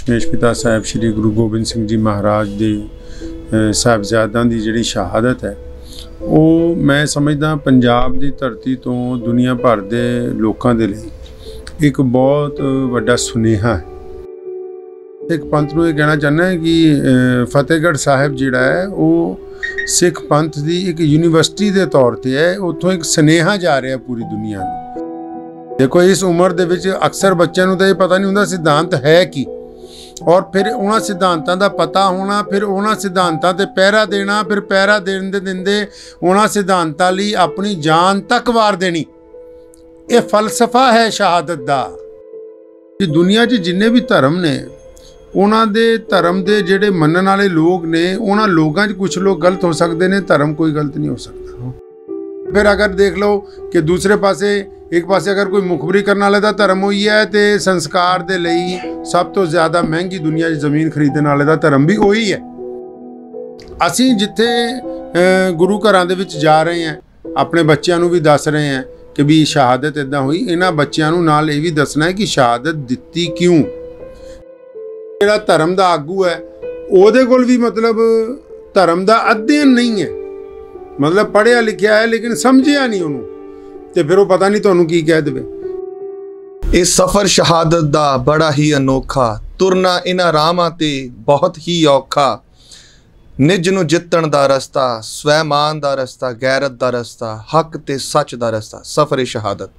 ਸਪੇਸ਼ ਪਿਤਾ ਸਾਹਿਬ ਸ੍ਰੀ ਗੁਰੂ ਗੋਬਿੰਦ ਸਿੰਘ ਜੀ ਮਹਾਰਾਜ ਦੇ ਸਾਹਿਬਜ਼ਾਦਾਂ ਦੀ ਜਿਹੜੀ ਸ਼ਹਾਦਤ ਹੈ ਉਹ ਮੈਂ ਸਮਝਦਾ ਪੰਜਾਬ ਦੀ ਧਰਤੀ ਤੋਂ ਦੁਨੀਆ ਭਰ ਦੇ ਲੋਕਾਂ ਦੇ ਲਈ ਇੱਕ ਬਹੁਤ ਵੱਡਾ ਸੁਨੇਹਾ ਹੈ ਇੱਕ ਪੰਥ ਨੂੰ ਇਹ ਕਹਿਣਾ ਚਾਹੁੰਦਾ ਹੈ ਕਿ ਫਤਿਹਗੜ੍ਹ ਸਾਹਿਬ ਜਿਹੜਾ ਹੈ ਉਹ ਸਿੱਖ ਪੰਥ ਦੀ ਇੱਕ ਯੂਨੀਵਰਸਿਟੀ ਦੇ ਤੌਰ ਤੇ ਹੈ ਉੱਥੋਂ ਇੱਕ ਸੁਨੇਹਾ ਜਾ ਰਿਹਾ ਪੂਰੀ ਦੁਨੀਆ ਨੂੰ ਦੇਖੋ ਇਸ ਉਮਰ ਦੇ ਵਿੱਚ ਅਕਸਰ ਬੱਚਿਆਂ ਨੂੰ ਤਾਂ ਇਹ ਪਤਾ ਨਹੀਂ ਹੁੰਦਾ ਸਿਧਾਂਤ ਹੈ ਕੀ ਔਰ ਫਿਰ ਉਹਨਾਂ ਸਿਧਾਂਤਾਂ ਦਾ ਪਤਾ ਹੋਣਾ ਫਿਰ ਉਹਨਾਂ ਸਿਧਾਂਤਾਂ ਤੇ ਪਹਿਰਾ ਦੇਣਾ ਫਿਰ ਪਹਿਰਾ ਦੇਣ ਦੇ ਦਿੰਦੇ ਉਹਨਾਂ ਸਿਧਾਂਤਾਂ ਲਈ ਆਪਣੀ ਜਾਨ ਤੱਕ ਵਾਰ ਦੇਣੀ ਇਹ ਫਲਸਫਾ ਹੈ ਸ਼ਹਾਦਤ ਦਾ ਕਿ ਦੁਨੀਆ 'ਚ ਜਿੰਨੇ ਵੀ ਧਰਮ ਨੇ ਉਹਨਾਂ ਦੇ ਧਰਮ ਦੇ ਜਿਹੜੇ ਮੰਨਣ ਵਾਲੇ ਲੋਕ ਨੇ ਉਹਨਾਂ ਲੋਕਾਂ 'ਚ ਕੁਝ ਲੋਕ ਗਲਤ ਹੋ ਸਕਦੇ ਨੇ ਧਰਮ ਕੋਈ ਗਲਤ ਨਹੀਂ ਹੋ ਸਕਦਾ ਫਿਰ ਅਗਰ ਦੇਖ ਲਓ ਕਿ ਦੂਸਰੇ ਪਾਸੇ ਇੱਕ ਪਾਸੇ ਅਗਰ ਕੋਈ ਮੁਖਬਰੀ ਕਰਨ ਵਾਲੇ ਦਾ ਧਰਮ ਹੋਈ ਹੈ ਤੇ ਸੰਸਕਾਰ ਦੇ ਲਈ ਸਭ ਤੋਂ ਜ਼ਿਆਦਾ ਮਹਿੰਗੀ ਦੁਨੀਆ 'ਚ ਜ਼ਮੀਨ ਖਰੀਦਣ ਵਾਲੇ ਦਾ ਧਰਮ ਵੀ ਉਹੀ ਹੈ ਅਸੀਂ ਜਿੱਥੇ ਗੁਰੂ ਘਰਾਂ ਦੇ ਵਿੱਚ ਜਾ ਰਹੇ ਹਾਂ ਆਪਣੇ ਬੱਚਿਆਂ ਨੂੰ ਵੀ ਦੱਸ ਰਹੇ ਹਾਂ ਕਿ ਵੀ ਸ਼ਹਾਦਤ ਇਦਾਂ ਹੋਈ ਇਹਨਾਂ ਬੱਚਿਆਂ ਨੂੰ ਨਾਲ ਇਹ ਵੀ ਦੱਸਣਾ ਹੈ ਕਿ ਸ਼ਹਾਦਤ ਦਿੱਤੀ ਕਿਉਂ ਜਿਹੜਾ ਧਰਮ ਦਾ ਆਗੂ ਹੈ ਉਹਦੇ ਕੋਲ ਵੀ ਮਤਲਬ ਧਰਮ ਦਾ ਅਧਿਐਨ ਨਹੀਂ ਹੈ ਮਤਲਬ ਪੜਿਆ ਲਿਖਿਆ ਹੈ ਲੇਕਿਨ ਸਮਝਿਆ ਨਹੀਂ ਉਹਨੂੰ ਤੇ ਫਿਰ ਉਹ ਪਤਾ ਨਹੀਂ ਤੁਹਾਨੂੰ ਕੀ ਕਹਿ ਦੇਵੇ ਇਹ ਸਫ਼ਰ ਸ਼ਹਾਦਤ ਦਾ ਬੜਾ ਹੀ ਅਨੋਖਾ ਤੁਰਨਾ ਇਹਨਾਂ ਰਾਹਾਂ ਤੇ ਬਹੁਤ ਹੀ ਔਖਾ ਨਿੱਜ ਨੂੰ ਜਿੱਤਣ ਦਾ ਰਸਤਾ ਸਵੈਮਾਨ ਦਾ ਰਸਤਾ ਗੈਰਤ ਦਾ ਰਸਤਾ ਹੱਕ ਤੇ ਸੱਚ ਦਾ ਰਸਤਾ ਸਫ਼ਰ ਸ਼ਹਾਦਤ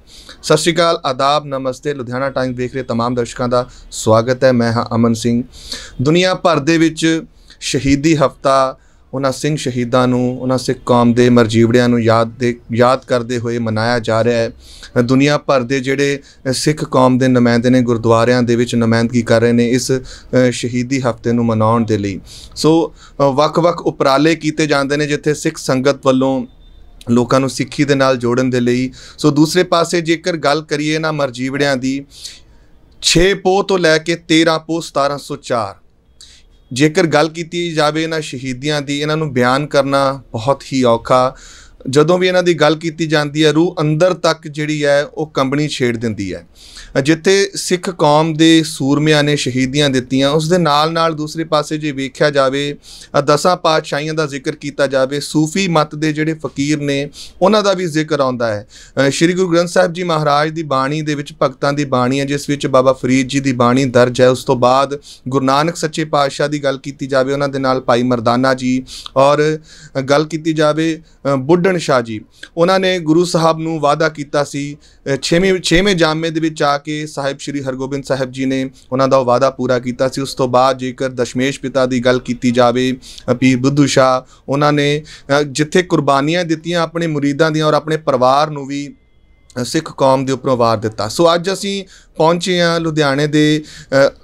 ਸਤਿ ਸ਼੍ਰੀ ਅਕਾਲ ਆਦਾਬ ਨਮਸਤੇ ਲੁਧਿਆਣਾ ਟਾਈਮ ਦੇਖ ਰਹੇ तमाम ਦਰਸ਼ਕਾਂ ਦਾ ਸਵਾਗਤ ਹੈ ਮੈਂ ਹਾਂ ਅਮਨ ਸਿੰਘ ਦੁਨੀਆ ਭਰ ਦੇ ਵਿੱਚ ਸ਼ਹੀਦੀ ਹਫਤਾ ਉਹਨਾਂ ਸਿੰਘ ਸ਼ਹੀਦਾਂ ਨੂੰ ਉਹਨਾਂ ਸਿੱਖ ਕੌਮ ਦੇ ਮਰਜੀਵੜਿਆਂ ਨੂੰ ਯਾਦ ਦੇ ਯਾਦ ਕਰਦੇ ਹੋਏ ਮਨਾਇਆ ਜਾ ਰਿਹਾ ਹੈ ਦੁਨੀਆ ਭਰ ਦੇ ਜਿਹੜੇ ਸਿੱਖ ਕੌਮ ਦੇ ਨੁਮਾਇੰਦੇ ਨੇ ਗੁਰਦੁਆਰਿਆਂ ਦੇ ਵਿੱਚ ਨੁਮਾਇੰਦਗੀ ਕਰ ਰਹੇ ਨੇ ਇਸ ਸ਼ਹੀਦੀ ਹਫਤੇ ਨੂੰ ਮਨਾਉਣ ਦੇ ਲਈ ਸੋ ਵੱਖ-ਵੱਖ ਉਪਰਾਲੇ ਕੀਤੇ ਜਾਂਦੇ ਨੇ ਜਿੱਥੇ ਸਿੱਖ ਸੰਗਤ ਵੱਲੋਂ ਲੋਕਾਂ ਨੂੰ ਸਿੱਖੀ ਦੇ ਨਾਲ ਜੋੜਨ ਦੇ ਲਈ ਸੋ ਦੂਸਰੇ ਪਾਸੇ ਜੇਕਰ ਗੱਲ ਕਰੀਏ ਨਾ ਮਰਜੀਵੜਿਆਂ ਦੀ 6 ਪੋ ਤੋਂ ਲੈ ਕੇ 13 ਪੋ 1704 ਜੇਕਰ ਗੱਲ ਕੀਤੀ ਜਾਵੇ ਇਹਨਾਂ ਸ਼ਹੀਦੀਆਂ ਦੀ ਇਹਨਾਂ ਨੂੰ ਬਿਆਨ ਕਰਨਾ ਬਹੁਤ ਹੀ ਔਖਾ ਜਦੋਂ ਵੀ ਇਹਨਾਂ ਦੀ ਗੱਲ ਕੀਤੀ ਜਾਂਦੀ ਹੈ ਰੂਹ ਅੰਦਰ ਤੱਕ ਜਿਹੜੀ ਹੈ ਉਹ ਕੰਬਣੀ ਛੇੜ ਦਿੰਦੀ ਹੈ ਜਿੱਥੇ ਸਿੱਖ ਕੌਮ ਦੇ ਸੂਰਮਿਆਂ ਨੇ ਸ਼ਹੀਦੀਆਂ ਦਿੱਤੀਆਂ ਉਸ ਦੇ ਨਾਲ ਨਾਲ ਦੂਸਰੇ ਪਾਸੇ ਜੇ ਵੇਖਿਆ ਜਾਵੇ ਦਸਾਂ ਪਾਤਸ਼ਾਹੀਆਂ ਦਾ ਜ਼ਿਕਰ ਕੀਤਾ ਜਾਵੇ ਸੂਫੀ ਮਤ ਦੇ ਜਿਹੜੇ ਫਕੀਰ ਨੇ ਉਹਨਾਂ ਦਾ ਵੀ ਜ਼ਿਕਰ ਆਉਂਦਾ ਹੈ ਸ੍ਰੀ ਗੁਰੂ ਗ੍ਰੰਥ ਸਾਹਿਬ ਜੀ ਮਹਾਰਾਜ ਦੀ ਬਾਣੀ ਦੇ ਵਿੱਚ ਭਗਤਾਂ ਦੀ ਬਾਣੀ ਹੈ ਜਿਸ ਵਿੱਚ ਬਾਬਾ ਫਰੀਦ ਜੀ ਦੀ ਬਾਣੀ ਦਰਜ ਹੈ ਉਸ ਤੋਂ ਬਾਅਦ ਗੁਰੂ ਨਾਨਕ ਸੱਚੇ ਪਾਤਸ਼ਾਹ ਦੀ ਗੱਲ ਕੀਤੀ ਜਾਵੇ ਉਹਨਾਂ ਦੇ ਨਾਲ ਭਾਈ ਮਰਦਾਨਾ ਜੀ ਔਰ ਗੱਲ ਕੀਤੀ ਜਾਵੇ ਬੁੱਢ ਕਿਰਨ ਸ਼ਾਹ ਜੀ ਉਹਨਾਂ ਨੇ ਗੁਰੂ ਸਾਹਿਬ ਨੂੰ ਵਾਅਦਾ ਕੀਤਾ ਸੀ 6ਵੇਂ 6ਵੇਂ ਜਾਮੇ ਦੇ ਵਿੱਚ ਆ ਕੇ ਸਾਹਿਬ ਸ੍ਰੀ ਹਰਗੋਬਿੰਦ ਸਾਹਿਬ ਜੀ ਨੇ ਉਹਨਾਂ ਦਾ ਵਾਅਦਾ ਪੂਰਾ ਕੀਤਾ ਸੀ ਉਸ ਤੋਂ ਬਾਅਦ ਜੇਕਰ ਦਸ਼ਮੇਸ਼ ਪਿਤਾ ਦੀ ਗੱਲ ਕੀਤੀ ਜਾਵੇ ਪੀਰ ਬੁੱਧੂ ਸ਼ਾਹ ਉਹਨਾਂ ਨੇ ਜਿੱਥੇ ਕੁਰਬਾਨੀਆਂ ਦਿੱਤੀਆਂ ਆਪਣੇ ਮੁਰੀਦਾਂ ਦੀਆਂ ਔਰ ਆਪਣੇ ਪਰਿਵਾਰ ਨੂੰ ਵੀ ਸਿੱਖ ਕੌਮ ਦੇ ਉੱਪਰੋਂ ਵਾਰ ਦਿੱਤਾ ਸੋ ਅੱਜ ਅਸੀਂ ਪਹੁੰਚੇ ਆ ਲੁਧਿਆਣੇ ਦੇ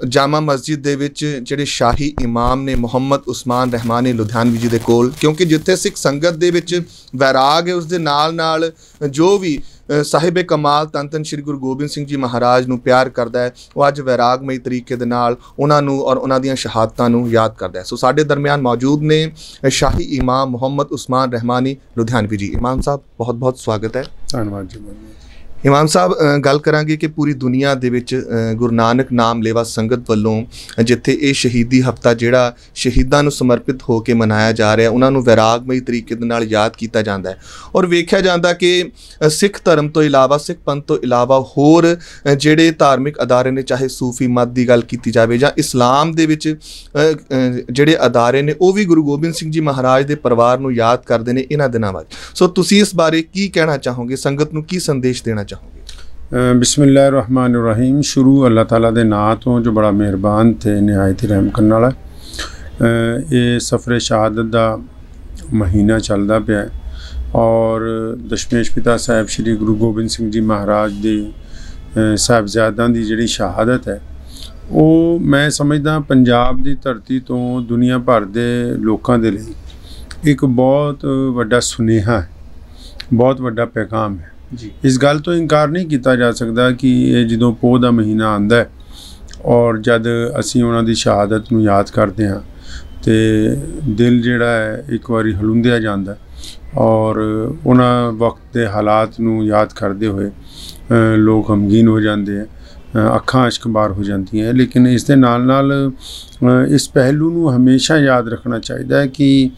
ਜਾਮਾ ਮਸਜਿਦ ਦੇ ਵਿੱਚ ਜਿਹੜੇ ਸ਼ਾਹੀ ਇਮਾਮ ਨੇ ਮੁਹੰਮਦ ਉਸਮਾਨ ਰਹਿਮਾਨੀ ਲੁਧਿਆਣਵੀ ਜੀ ਦੇ ਕੋਲ ਕਿਉਂਕਿ ਜਿੱਥੇ ਸਿੱਖ ਸੰਗਤ ਦੇ ਵਿੱਚ ਵੈਰਾਗ ਹੈ ਉਸ ਦੇ ਨਾਲ ਨਾਲ ਜੋ ਵੀ ਸਾਹਿਬੇ ਕਮਾਲ ਤਨਤਨ ਸ੍ਰੀ ਗੁਰੂ ਗੋਬਿੰਦ ਸਿੰਘ ਜੀ ਮਹਾਰਾਜ ਨੂੰ ਪਿਆਰ ਕਰਦਾ ਹੈ ਉਹ ਅੱਜ ਵੈਰਾਗਮਈ ਤਰੀਕੇ ਦੇ ਨਾਲ ਉਹਨਾਂ ਨੂੰ ਔਰ ਉਹਨਾਂ ਦੀਆਂ ਸ਼ਹਾਦਤਾਂ ਨੂੰ ਯਾਦ ਕਰਦਾ ਹੈ ਸੋ ਸਾਡੇ ਦਰਮਿਆਨ ਮੌਜੂਦ ਨੇ ਸ਼ਾਹੀ ਇਮਾਮ ਮੁਹੰਮਦ ਉਸਮਾਨ ਰਹਿਮਾਨੀ ਲੁਧਿਆਣਵੀ ਜੀ ਇਮਾਮ ਸਾਹਿਬ ਬਹੁਤ ਬਹੁਤ ਸਵਾਗਤ ਹੈ ਧੰਨਵਾਦ ਜੀ ਇਮਾਮ ਸਾਹਿਬ ਗੱਲ ਕਰਾਂਗੇ ਕਿ ਪੂਰੀ ਦੁਨੀਆ ਦੇ ਵਿੱਚ ਗੁਰੂ ਨਾਨਕ ਨਾਮ ਲੇਵਾ ਸੰਗਤ ਵੱਲੋਂ ਜਿੱਥੇ ਇਹ ਸ਼ਹੀਦੀ ਹਫਤਾ ਜਿਹੜਾ ਸ਼ਹੀਦਾਂ ਨੂੰ ਸਮਰਪਿਤ ਹੋ ਕੇ ਮਨਾਇਆ ਜਾ ਰਿਹਾ ਉਹਨਾਂ ਨੂੰ ਵਿਰਾਗਮਈ ਤਰੀਕੇ ਦੇ ਨਾਲ ਯਾਦ ਕੀਤਾ ਜਾਂਦਾ ਹੈ ਔਰ ਵੇਖਿਆ ਜਾਂਦਾ ਕਿ ਸਿੱਖ ਧਰਮ ਤੋਂ ਇਲਾਵਾ ਸਿੱਖ ਪੰਥ ਤੋਂ ਇਲਾਵਾ ਹੋਰ ਜਿਹੜੇ ਧਾਰਮਿਕ ਅਦਾਰੇ ਨੇ ਚਾਹੇ ਸੂਫੀ ਮਤ ਦੀ ਗੱਲ ਕੀਤੀ ਜਾਵੇ ਜਾਂ ਇਸਲਾਮ ਦੇ ਵਿੱਚ ਜਿਹੜੇ ਅਦਾਰੇ ਨੇ ਉਹ ਵੀ ਗੁਰੂ ਗੋਬਿੰਦ ਸਿੰਘ ਜੀ ਮਹਾਰਾਜ ਦੇ ਪਰਿਵਾਰ ਨੂੰ ਯਾਦ ਕਰਦੇ ਨੇ ਇਹਨਾਂ ਦਿਨਾਂ ਵਿੱਚ ਸੋ ਤੁਸੀਂ ਇਸ ਬਾਰੇ ਕੀ ਕਹਿਣਾ ਚਾਹੋਗੇ ਸੰਗਤ ਨੂੰ ਕੀ ਸੰਦੇਸ਼ ਦੇਣਾ ਚਾਹੋਗੇ ਬਿਸਮਿਲ੍ਲਾਹਿਰਰਹਿਮਾਨਿਰਰਹੀਮ ਸ਼ੁਰੂ ਅੱਲਾਹ ਤਾਲਾ ਦੇ ਨਾਮ ਤੋਂ ਜੋ ਬੜਾ ਮਿਹਰਬਾਨ ਤੇ ਨਿਹਾਇਤ ਰਹਿਮ ਕਰਨ ਵਾਲਾ ਇਹ ਸਫਰੇ ਸ਼ਹਾਦਤ ਦਾ ਮਹੀਨਾ ਚੱਲਦਾ ਪਿਆ ਹੈ ਔਰ ਦਸ਼ਮੇਸ਼ ਪਿਤਾ ਸਾਹਿਬ ਸ੍ਰੀ ਗੁਰੂ ਗੋਬਿੰਦ ਸਿੰਘ ਜੀ ਮਹਾਰਾਜ ਦੇ ਸਾਹਿਬਜ਼ਾਦਿਆਂ ਦੀ ਜਿਹੜੀ ਸ਼ਹਾਦਤ ਹੈ ਉਹ ਮੈਂ ਸਮਝਦਾ ਪੰਜਾਬ ਦੀ ਧਰਤੀ ਤੋਂ ਦੁਨੀਆ ਭਰ ਦੇ ਲੋਕਾਂ ਦੇ ਲਈ ਇੱਕ ਬਹੁਤ ਵੱਡਾ ਸੁਨੇਹਾ ਹੈ ਬਹੁਤ ਵੱਡਾ ਪੈਗਾਮ ਹੈ ਜੀ ਇਸ ਗੱਲ ਤੋਂ ਇਨਕਾਰ ਨਹੀਂ ਕੀਤਾ ਜਾ ਸਕਦਾ ਕਿ ਇਹ ਜਦੋਂ ਪੋਹ ਦਾ ਮਹੀਨਾ ਆਂਦਾ ਹੈ ਔਰ ਜਦ ਅਸੀਂ ਉਹਨਾਂ ਦੀ ਸ਼ਹਾਦਤ ਨੂੰ ਯਾਦ ਕਰਦੇ ਹਾਂ ਤੇ ਦਿਲ ਜਿਹੜਾ ਹੈ ਇੱਕ ਵਾਰੀ ਹਲੁੰਦਿਆ ਜਾਂਦਾ ਔਰ ਉਹਨਾਂ ਵਕਤ ਦੇ ਹਾਲਾਤ ਨੂੰ ਯਾਦ ਕਰਦੇ ਹੋਏ ਲੋਕ ਹਮਗੀਨ ਹੋ ਜਾਂਦੇ ਆ ਅੱਖਾਂ ਅਸ਼ਕਬਾਰ ਹੋ ਜਾਂਦੀਆਂ ਲੇਕਿਨ ਇਸ ਦੇ ਨਾਲ ਨਾਲ ਇਸ ਪਹਿਲੂ ਨੂੰ ਹਮੇਸ਼ਾ ਯਾਦ ਰੱਖਣਾ ਚਾਹੀਦਾ ਹੈ ਕਿ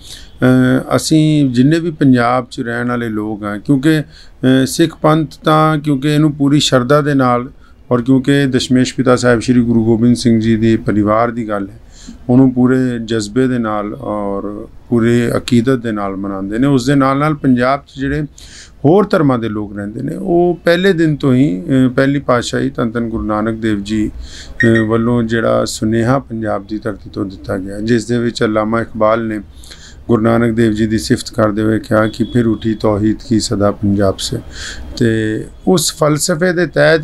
ਅਸੀਂ ਜਿੰਨੇ ਵੀ ਪੰਜਾਬ 'ਚ ਰਹਿਣ ਵਾਲੇ ਲੋਕ ਆ ਕਿਉਂਕਿ ਸਿੱਖ ਪੰਥ ਤਾਂ ਕਿਉਂਕਿ ਇਹਨੂੰ ਪੂਰੀ ਸ਼ਰਧਾ ਦੇ ਨਾਲ ਔਰ ਕਿਉਂਕਿ ਦਸ਼ਮੇਸ਼ ਪਿਤਾ ਸਾਹਿਬ ਸ੍ਰੀ ਗੁਰੂ ਗੋਬਿੰਦ ਸਿੰਘ ਜੀ ਦੇ ਪਰਿਵਾਰ ਦੀ ਗੱਲ ਹੈ ਉਹਨੂੰ ਪੂਰੇ ਜਜ਼ਬੇ ਦੇ ਨਾਲ ਔਰ ਪੂਰੇ ਅਕੀਦਤ ਦੇ ਨਾਲ ਮਨਾਉਂਦੇ ਨੇ ਉਸ ਦੇ ਨਾਲ ਨਾਲ ਪੰਜਾਬ 'ਚ ਜਿਹੜੇ ਹੋਰ ਧਰਮਾਂ ਦੇ ਲੋਕ ਰਹਿੰਦੇ ਨੇ ਉਹ ਪਹਿਲੇ ਦਿਨ ਤੋਂ ਹੀ ਪਹਿਲੀ ਪਾਤਸ਼ਾਹੀ ਤਨ ਤਨ ਗੁਰੂ ਨਾਨਕ ਦੇਵ ਜੀ ਵੱਲੋਂ ਜਿਹੜਾ ਸੁਨੇਹਾ ਪੰਜਾਬ ਦੀ ਧਰਤੀ ਤੋਂ ਦਿੱਤਾ ਗਿਆ ਜਿਸ ਦੇ ਵਿੱਚ ਅਲਾਮਾ ਇਕਬਾਲ ਨੇ ਗੁਰੂ ਨਾਨਕ ਦੇਵ ਜੀ ਦੀ ਸਿਫਤ ਕਰਦੇ ਹੋਏ ਕਿਹਾ ਕਿ ਫਿਰ ਉਠੀ ਤੌਹੀਦ ਕੀ ਸਦਾ ਪੰਜਾਬ ਸੇ ਤੇ ਉਸ ਫਲਸਫੇ ਦੇ ਤਹਿਤ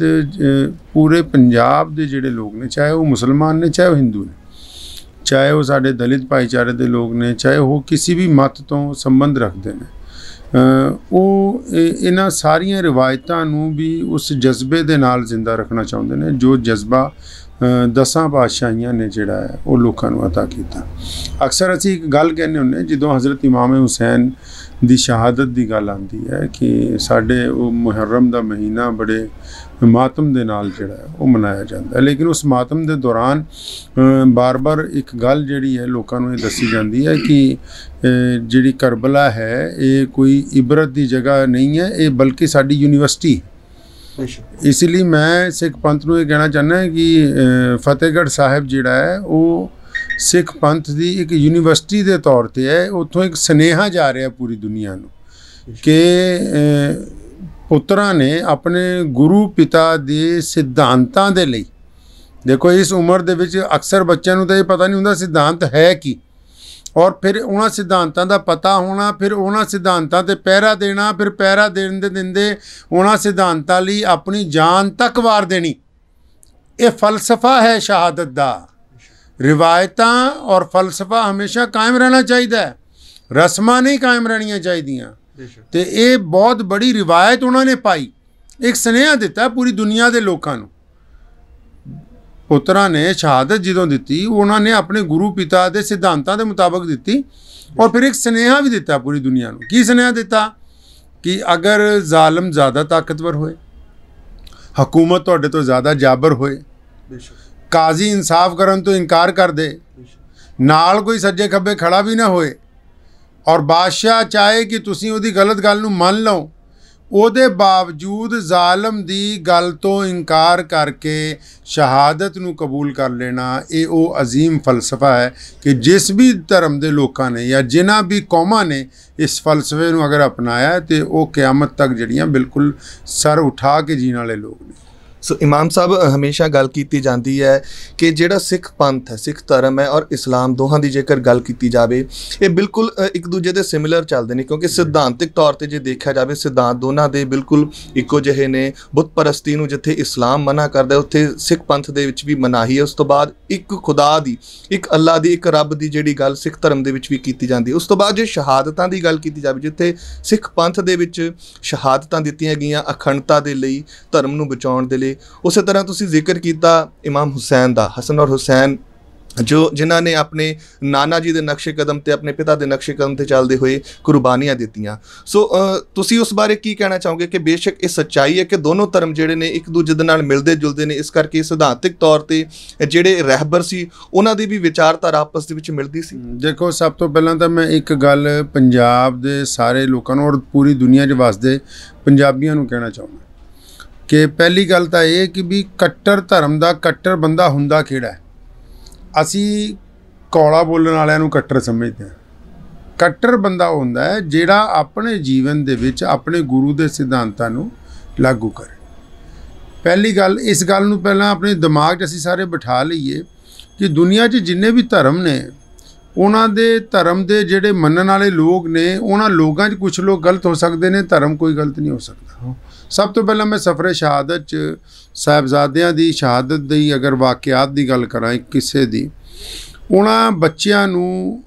ਪੂਰੇ ਪੰਜਾਬ ਦੇ ਜਿਹੜੇ ਲੋਕ ਨੇ ਚਾਹੇ ਉਹ ਮੁਸਲਮਾਨ ਨੇ ਚਾਹੇ ਉਹ ਹਿੰਦੂ ਨੇ ਚਾਹੇ ਉਹ ਸਾਡੇ ਦਲਿਤ ਭਾਈਚਾਰੇ ਦੇ ਲੋਕ ਨੇ ਚਾਹੇ ਉਹ ਕਿਸੇ ਵੀ ਮਤ ਤੋਂ ਸੰਬੰਧ ਰੱਖਦੇ ਨੇ ਉਹ ਇਹਨਾਂ ਸਾਰੀਆਂ ਰਿਵਾਇਤਾਂ ਨੂੰ ਵੀ ਉਸ ਜਜ਼ਬੇ ਦੇ ਨਾਲ ਜ਼ਿੰਦਾ ਰੱਖਣਾ ਚਾਹੁੰਦੇ ਨੇ ਜੋ ਜਜ਼ਬਾ ਦਸਾਂ ਬਾਦਸ਼ਾਹਾਂ ਨੇ ਜਿਹੜਾ ਹੈ ਉਹ ਲੋਕਾਂ ਨੂੰ عطا ਕੀਤਾ ਅਕਸਰ ਅਸੀਂ ਇੱਕ ਗੱਲ ਕਹਿੰਦੇ ਹੁੰਨੇ ਜਦੋਂ ਹਜ਼ਰਤ ਇਮਾਮ ਹੁਸੈਨ ਦੀ ਸ਼ਹਾਦਤ ਦੀ ਗੱਲ ਆਉਂਦੀ ਹੈ ਕਿ ਸਾਡੇ ਉਹ ਮੁਹਰਮ ਦਾ ਮਹੀਨਾ ਬੜੇ ਮਾਤਮ ਦੇ ਨਾਲ ਜਿਹੜਾ ਉਹ ਮਨਾਇਆ ਜਾਂਦਾ ਹੈ ਲੇਕਿਨ ਉਸ ਮਾਤਮ ਦੇ ਦੌਰਾਨ ਬਾਰ-ਬਾਰ ਇੱਕ ਗੱਲ ਜਿਹੜੀ ਹੈ ਲੋਕਾਂ ਨੂੰ ਇਹ ਦੱਸੀ ਜਾਂਦੀ ਹੈ ਕਿ ਜਿਹੜੀ ਕਰਬਲਾ ਹੈ ਇਹ ਕੋਈ ਇਬਰਤ ਦੀ ਜਗ੍ਹਾ ਨਹੀਂ ਹੈ ਇਹ ਬਲਕਿ ਸਾਡੀ ਯੂਨੀਵਰਸਿਟੀ ਹੈ ਇਸ ਲਈ ਮੈਂ ਸਿੱਖ ਪੰਥ ਨੂੰ ਇਹ ਕਹਿਣਾ ਚਾਹੁੰਦਾ ਹਾਂ ਕਿ ਫਤਿਹਗੜ੍ਹ ਸਾਹਿਬ ਜਿਹੜਾ ਹੈ ਉਹ ਸਿੱਖ ਪੰਥ ਦੀ ਇੱਕ ਯੂਨੀਵਰਸਿਟੀ ਦੇ ਤੌਰ ਤੇ ਹੈ ਉੱਥੋਂ ਇੱਕ ਸਨੇਹਾ ਜਾ ਰਿਹਾ ਪੂਰੀ ਦੁਨੀਆ ਨੂੰ ਕਿ ਪੁੱਤਰਾਂ ਨੇ ਆਪਣੇ ਗੁਰੂ ਪਿਤਾ ਦੇ ਸਿਧਾਂਤਾਂ ਦੇ ਲਈ ਦੇਖੋ ਇਸ ਉਮਰ ਦੇ ਵਿੱਚ ਅਕਸਰ ਬੱਚਿਆਂ ਨੂੰ ਤਾਂ ਇਹ ਪਤਾ ਨਹੀਂ ਹੁੰਦਾ ਸਿਧਾਂਤ ਹੈ ਕੀ ਔਰ ਫਿਰ ਉਹਨਾਂ ਸਿਧਾਂਤਾਂ ਦਾ ਪਤਾ ਹੋਣਾ ਫਿਰ ਉਹਨਾਂ ਸਿਧਾਂਤਾਂ ਤੇ ਪਹਿਰਾ ਦੇਣਾ ਫਿਰ ਪਹਿਰਾ ਦੇਣ ਦੇ ਦਿੰਦੇ ਉਹਨਾਂ ਸਿਧਾਂਤਾਂ ਲਈ ਆਪਣੀ ਜਾਨ ਤੱਕ ਵਾਰ ਦੇਣੀ ਇਹ ਫਲਸਫਾ ਹੈ ਸ਼ਹਾਦਤ ਦਾ ਰਿਵਾਇਤਾਂ ਔਰ ਫਲਸਫਾ ਹਮੇਸ਼ਾ ਕਾਇਮ ਰਹਿਣਾ ਚਾਹੀਦਾ ਹੈ ਰਸਮਾਂ ਨਹੀਂ ਕਾਇਮ ਰਹਿਣੀਆਂ ਚਾਹੀਦੀਆਂ ਤੇ ਇਹ ਬਹੁਤ ਬੜੀ ਰਿਵਾਇਤ ਉਹਨਾਂ ਨੇ ਪਾਈ ਇੱਕ ਸਨੇਹਾ ਦਿੱਤਾ ਪੂਰੀ ਦੁਨੀਆ ਦੇ ਲੋਕਾਂ ਨੂੰ ਪੁੱਤਰਾਂ ਨੇ ਸ਼ਹਾਦਤ ਜਦੋਂ ਦਿੱਤੀ ਉਹਨਾਂ ਨੇ ਆਪਣੇ ਗੁਰੂ ਪਿਤਾ ਦੇ ਸਿਧਾਂਤਾਂ ਦੇ ਮੁਤਾਬਕ ਦਿੱਤੀ ਔਰ ਫਿਰ ਇੱਕ ਸਨੇਹਾ ਵੀ ਦਿੱਤਾ ਪੂਰੀ ਦੁਨੀਆ ਨੂੰ ਕੀ ਸਨੇਹਾ ਦਿੱਤਾ ਕਿ ਅਗਰ ਜ਼ਾਲਮ ਜ਼ਿਆਦਾ ਤਾਕਤਵਰ ਹੋਏ ਹਕੂਮਤ ਤੁਹਾਡੇ ਤੋਂ ਜ਼ਿਆਦਾ ਜਾਬਰ ਹੋਏ ਕਾਜ਼ੀ ਇਨਸਾਫ ਕਰਨ ਤੋਂ ਇਨਕਾਰ ਕਰ ਦੇ ਨਾਲ ਕੋਈ ਸੱਜੇ ਖੱਬੇ ਖੜਾ ਵੀ ਨਾ ਹੋਏ ਔਰ ਬਾਦਸ਼ਾਹ ਚਾਹੇ ਕਿ ਤੁਸੀਂ ਉਹਦੀ ਗਲਤ ਗੱਲ ਨੂੰ ਮੰਨ ਲਓ ਉਹਦੇ ਬਾਵਜੂਦ ਜ਼ਾਲਮ ਦੀ ਗੱਲ ਤੋਂ ਇਨਕਾਰ ਕਰਕੇ ਸ਼ਹਾਦਤ ਨੂੰ ਕਬੂਲ ਕਰ ਲੈਣਾ ਇਹ ਉਹ عظیم ਫਲਸਫਾ ਹੈ ਕਿ ਜਿਸ ਵੀ ਧਰਮ ਦੇ ਲੋਕਾਂ ਨੇ ਜਾਂ ਜਿਨ੍ਹਾਂ ਵੀ ਕੌਮਾਂ ਨੇ ਇਸ ਫਲਸਫੇ ਨੂੰ ਅਗਰ ਅਪਣਾਇਆ ਤੇ ਉਹ ਕਿਆਮਤ ਤੱਕ ਜਿਹੜੀਆਂ ਬਿਲਕੁਲ ਸਰ ਉਠਾ ਕੇ ਜੀਣ ਵਾਲੇ ਲੋਕ ਨੇ ਸੋ ਇਮਾਮ ਸਾਹਿਬ ਹਮੇਸ਼ਾ ਗੱਲ ਕੀਤੀ ਜਾਂਦੀ ਹੈ ਕਿ ਜਿਹੜਾ ਸਿੱਖ ਪੰਥ ਹੈ ਸਿੱਖ ਧਰਮ ਹੈ ਔਰ ਇਸਲਾਮ ਦੋਹਾਂ ਦੀ ਜੇਕਰ ਗੱਲ ਕੀਤੀ ਜਾਵੇ ਇਹ ਬਿਲਕੁਲ ਇੱਕ ਦੂਜੇ ਦੇ ਸਿਮਿਲਰ ਚੱਲਦੇ ਨੇ ਕਿਉਂਕਿ ਸਿਧਾਂਤਿਕ ਤੌਰ ਤੇ ਜੇ ਦੇਖਿਆ ਜਾਵੇ ਸਿਧਾਂਤ ਦੋਨਾਂ ਦੇ ਬਿਲਕੁਲ ਇੱਕੋ ਜਿਹੇ ਨੇ ਬੁੱਤ ਪਰਸਤੀ ਨੂੰ ਜਿੱਥੇ ਇਸਲਾਮ ਮਨਾ ਕਰਦਾ ਉੱਥੇ ਸਿੱਖ ਪੰਥ ਦੇ ਵਿੱਚ ਵੀ ਮਨਾਹੀ ਹੈ ਉਸ ਤੋਂ ਬਾਅਦ ਇੱਕ ਖੁਦਾ ਦੀ ਇੱਕ ਅੱਲਾ ਦੀ ਇੱਕ ਰੱਬ ਦੀ ਜਿਹੜੀ ਗੱਲ ਸਿੱਖ ਧਰਮ ਦੇ ਵਿੱਚ ਵੀ ਕੀਤੀ ਜਾਂਦੀ ਹੈ ਉਸ ਤੋਂ ਬਾਅਦ ਜੇ ਸ਼ਹਾਦਤਾਂ ਦੀ ਗੱਲ ਕੀਤੀ ਜਾਵੇ ਜਿੱਥੇ ਸਿੱਖ ਪੰਥ ਦੇ ਵਿੱਚ ਸ਼ਹਾਦਤਾਂ ਦਿੱਤੀਆਂ ਗਈਆਂ ਅਖੰਡਤਾ ਦੇ ਲਈ ਧਰਮ ਨੂੰ ਬਚਾਉਣ ਦੇ ਲਈ ਉਸੇ ਤਰ੍ਹਾਂ ਤੁਸੀਂ ਜ਼ਿਕਰ ਕੀਤਾ ਇਮਾਮ ਹੁਸੈਨ ਦਾ ਹਸਨ ਔਰ ਹੁਸੈਨ ਜੋ ਜਿਨ੍ਹਾਂ ਨੇ ਆਪਣੇ ਨਾਨਾ ਜੀ ਦੇ ਨਕਸ਼ੇ ਕਦਮ ਤੇ ਆਪਣੇ ਪਿਤਾ ਦੇ ਨਕਸ਼ੇ ਕਦਮ ਤੇ ਚੱਲਦੇ ਹੋਏ ਕੁਰਬਾਨੀਆਂ ਦਿੱਤੀਆਂ ਸੋ ਤੁਸੀਂ ਉਸ ਬਾਰੇ ਕੀ ਕਹਿਣਾ ਚਾਹੋਗੇ ਕਿ ਬੇਸ਼ੱਕ ਇਹ ਸੱਚਾਈ ਹੈ ਕਿ ਦੋਨੋਂ ਧਰਮ ਜਿਹੜੇ ਨੇ ਇੱਕ ਦੂਜੇ ਦੇ ਨਾਲ ਮਿਲਦੇ ਜੁਲਦੇ ਨੇ ਇਸ ਕਰਕੇ ਸਿਧਾਂਤਿਕ ਤੌਰ ਤੇ ਜਿਹੜੇ ਰਹਿਬਰ ਸੀ ਉਹਨਾਂ ਦੀ ਵੀ ਵਿਚਾਰਧਾਰਾ ਆਪਸ ਦੇ ਵਿੱਚ ਮਿਲਦੀ ਸੀ ਦੇਖੋ ਸਭ ਤੋਂ ਪਹਿਲਾਂ ਤਾਂ ਮੈਂ ਇੱਕ ਗੱਲ ਪੰਜਾਬ ਦੇ ਸਾਰੇ ਲੋਕਾਂ ਨੂੰ ਔਰ ਪੂਰੀ ਦੁਨੀਆ 'ਚ ਵਸਦੇ ਪੰਜਾਬੀਆਂ ਨੂੰ ਕਹਿਣਾ ਚਾਹੁੰਦਾ ਕਿ ਪਹਿਲੀ ਗੱਲ ਤਾਂ ਇਹ ਕਿ ਵੀ ਕੱਟਰ ਧਰਮ ਦਾ ਕੱਟਰ ਬੰਦਾ ਹੁੰਦਾ ਕਿਹੜਾ ਅਸੀਂ ਕੌਲਾ ਬੋਲਣ ਵਾਲਿਆਂ ਨੂੰ ਕੱਟਰ ਸਮਝਦੇ ਹਾਂ ਕੱਟਰ ਬੰਦਾ ਹੁੰਦਾ ਹੈ ਜਿਹੜਾ ਆਪਣੇ ਜੀਵਨ ਦੇ ਵਿੱਚ ਆਪਣੇ ਗੁਰੂ ਦੇ ਸਿਧਾਂਤਾਂ ਨੂੰ ਲਾਗੂ ਕਰੇ ਪਹਿਲੀ ਗੱਲ ਇਸ ਗੱਲ ਨੂੰ ਪਹਿਲਾਂ ਆਪਣੇ ਦਿਮਾਗ 'ਚ ਅਸੀਂ ਸਾਰੇ ਬਿਠਾ ਲਈਏ ਕਿ ਦੁਨੀਆ 'ਚ ਜਿੰਨੇ ਵੀ ਧਰਮ ਨੇ ਉਹਨਾਂ ਦੇ ਧਰਮ ਦੇ ਜਿਹੜੇ ਮੰਨਣ ਵਾਲੇ ਲੋਕ ਨੇ ਉਹਨਾਂ ਲੋਕਾਂ 'ਚ ਕੁਝ ਲੋਕ ਗਲਤ ਹੋ ਸਕਦੇ ਨੇ ਧਰਮ ਕੋਈ ਗਲਤ ਨਹੀਂ ਹੋ ਸਕਦਾ ਸਭ ਤੋਂ ਪਹਿਲਾਂ ਮੈਂ ਸਫਰੇ ਸ਼ਹਾਦਤ ਚ ਸਾਹਿਬਜ਼ਾਦਿਆਂ ਦੀ ਸ਼ਹਾਦਤ ਦੀ ਅਗਰ ਵਾਕਿਆਤ ਦੀ ਗੱਲ ਕਰਾਂ ਇੱਕ ਕਿਸੇ ਦੀ ਉਹਨਾਂ ਬੱਚਿਆਂ ਨੂੰ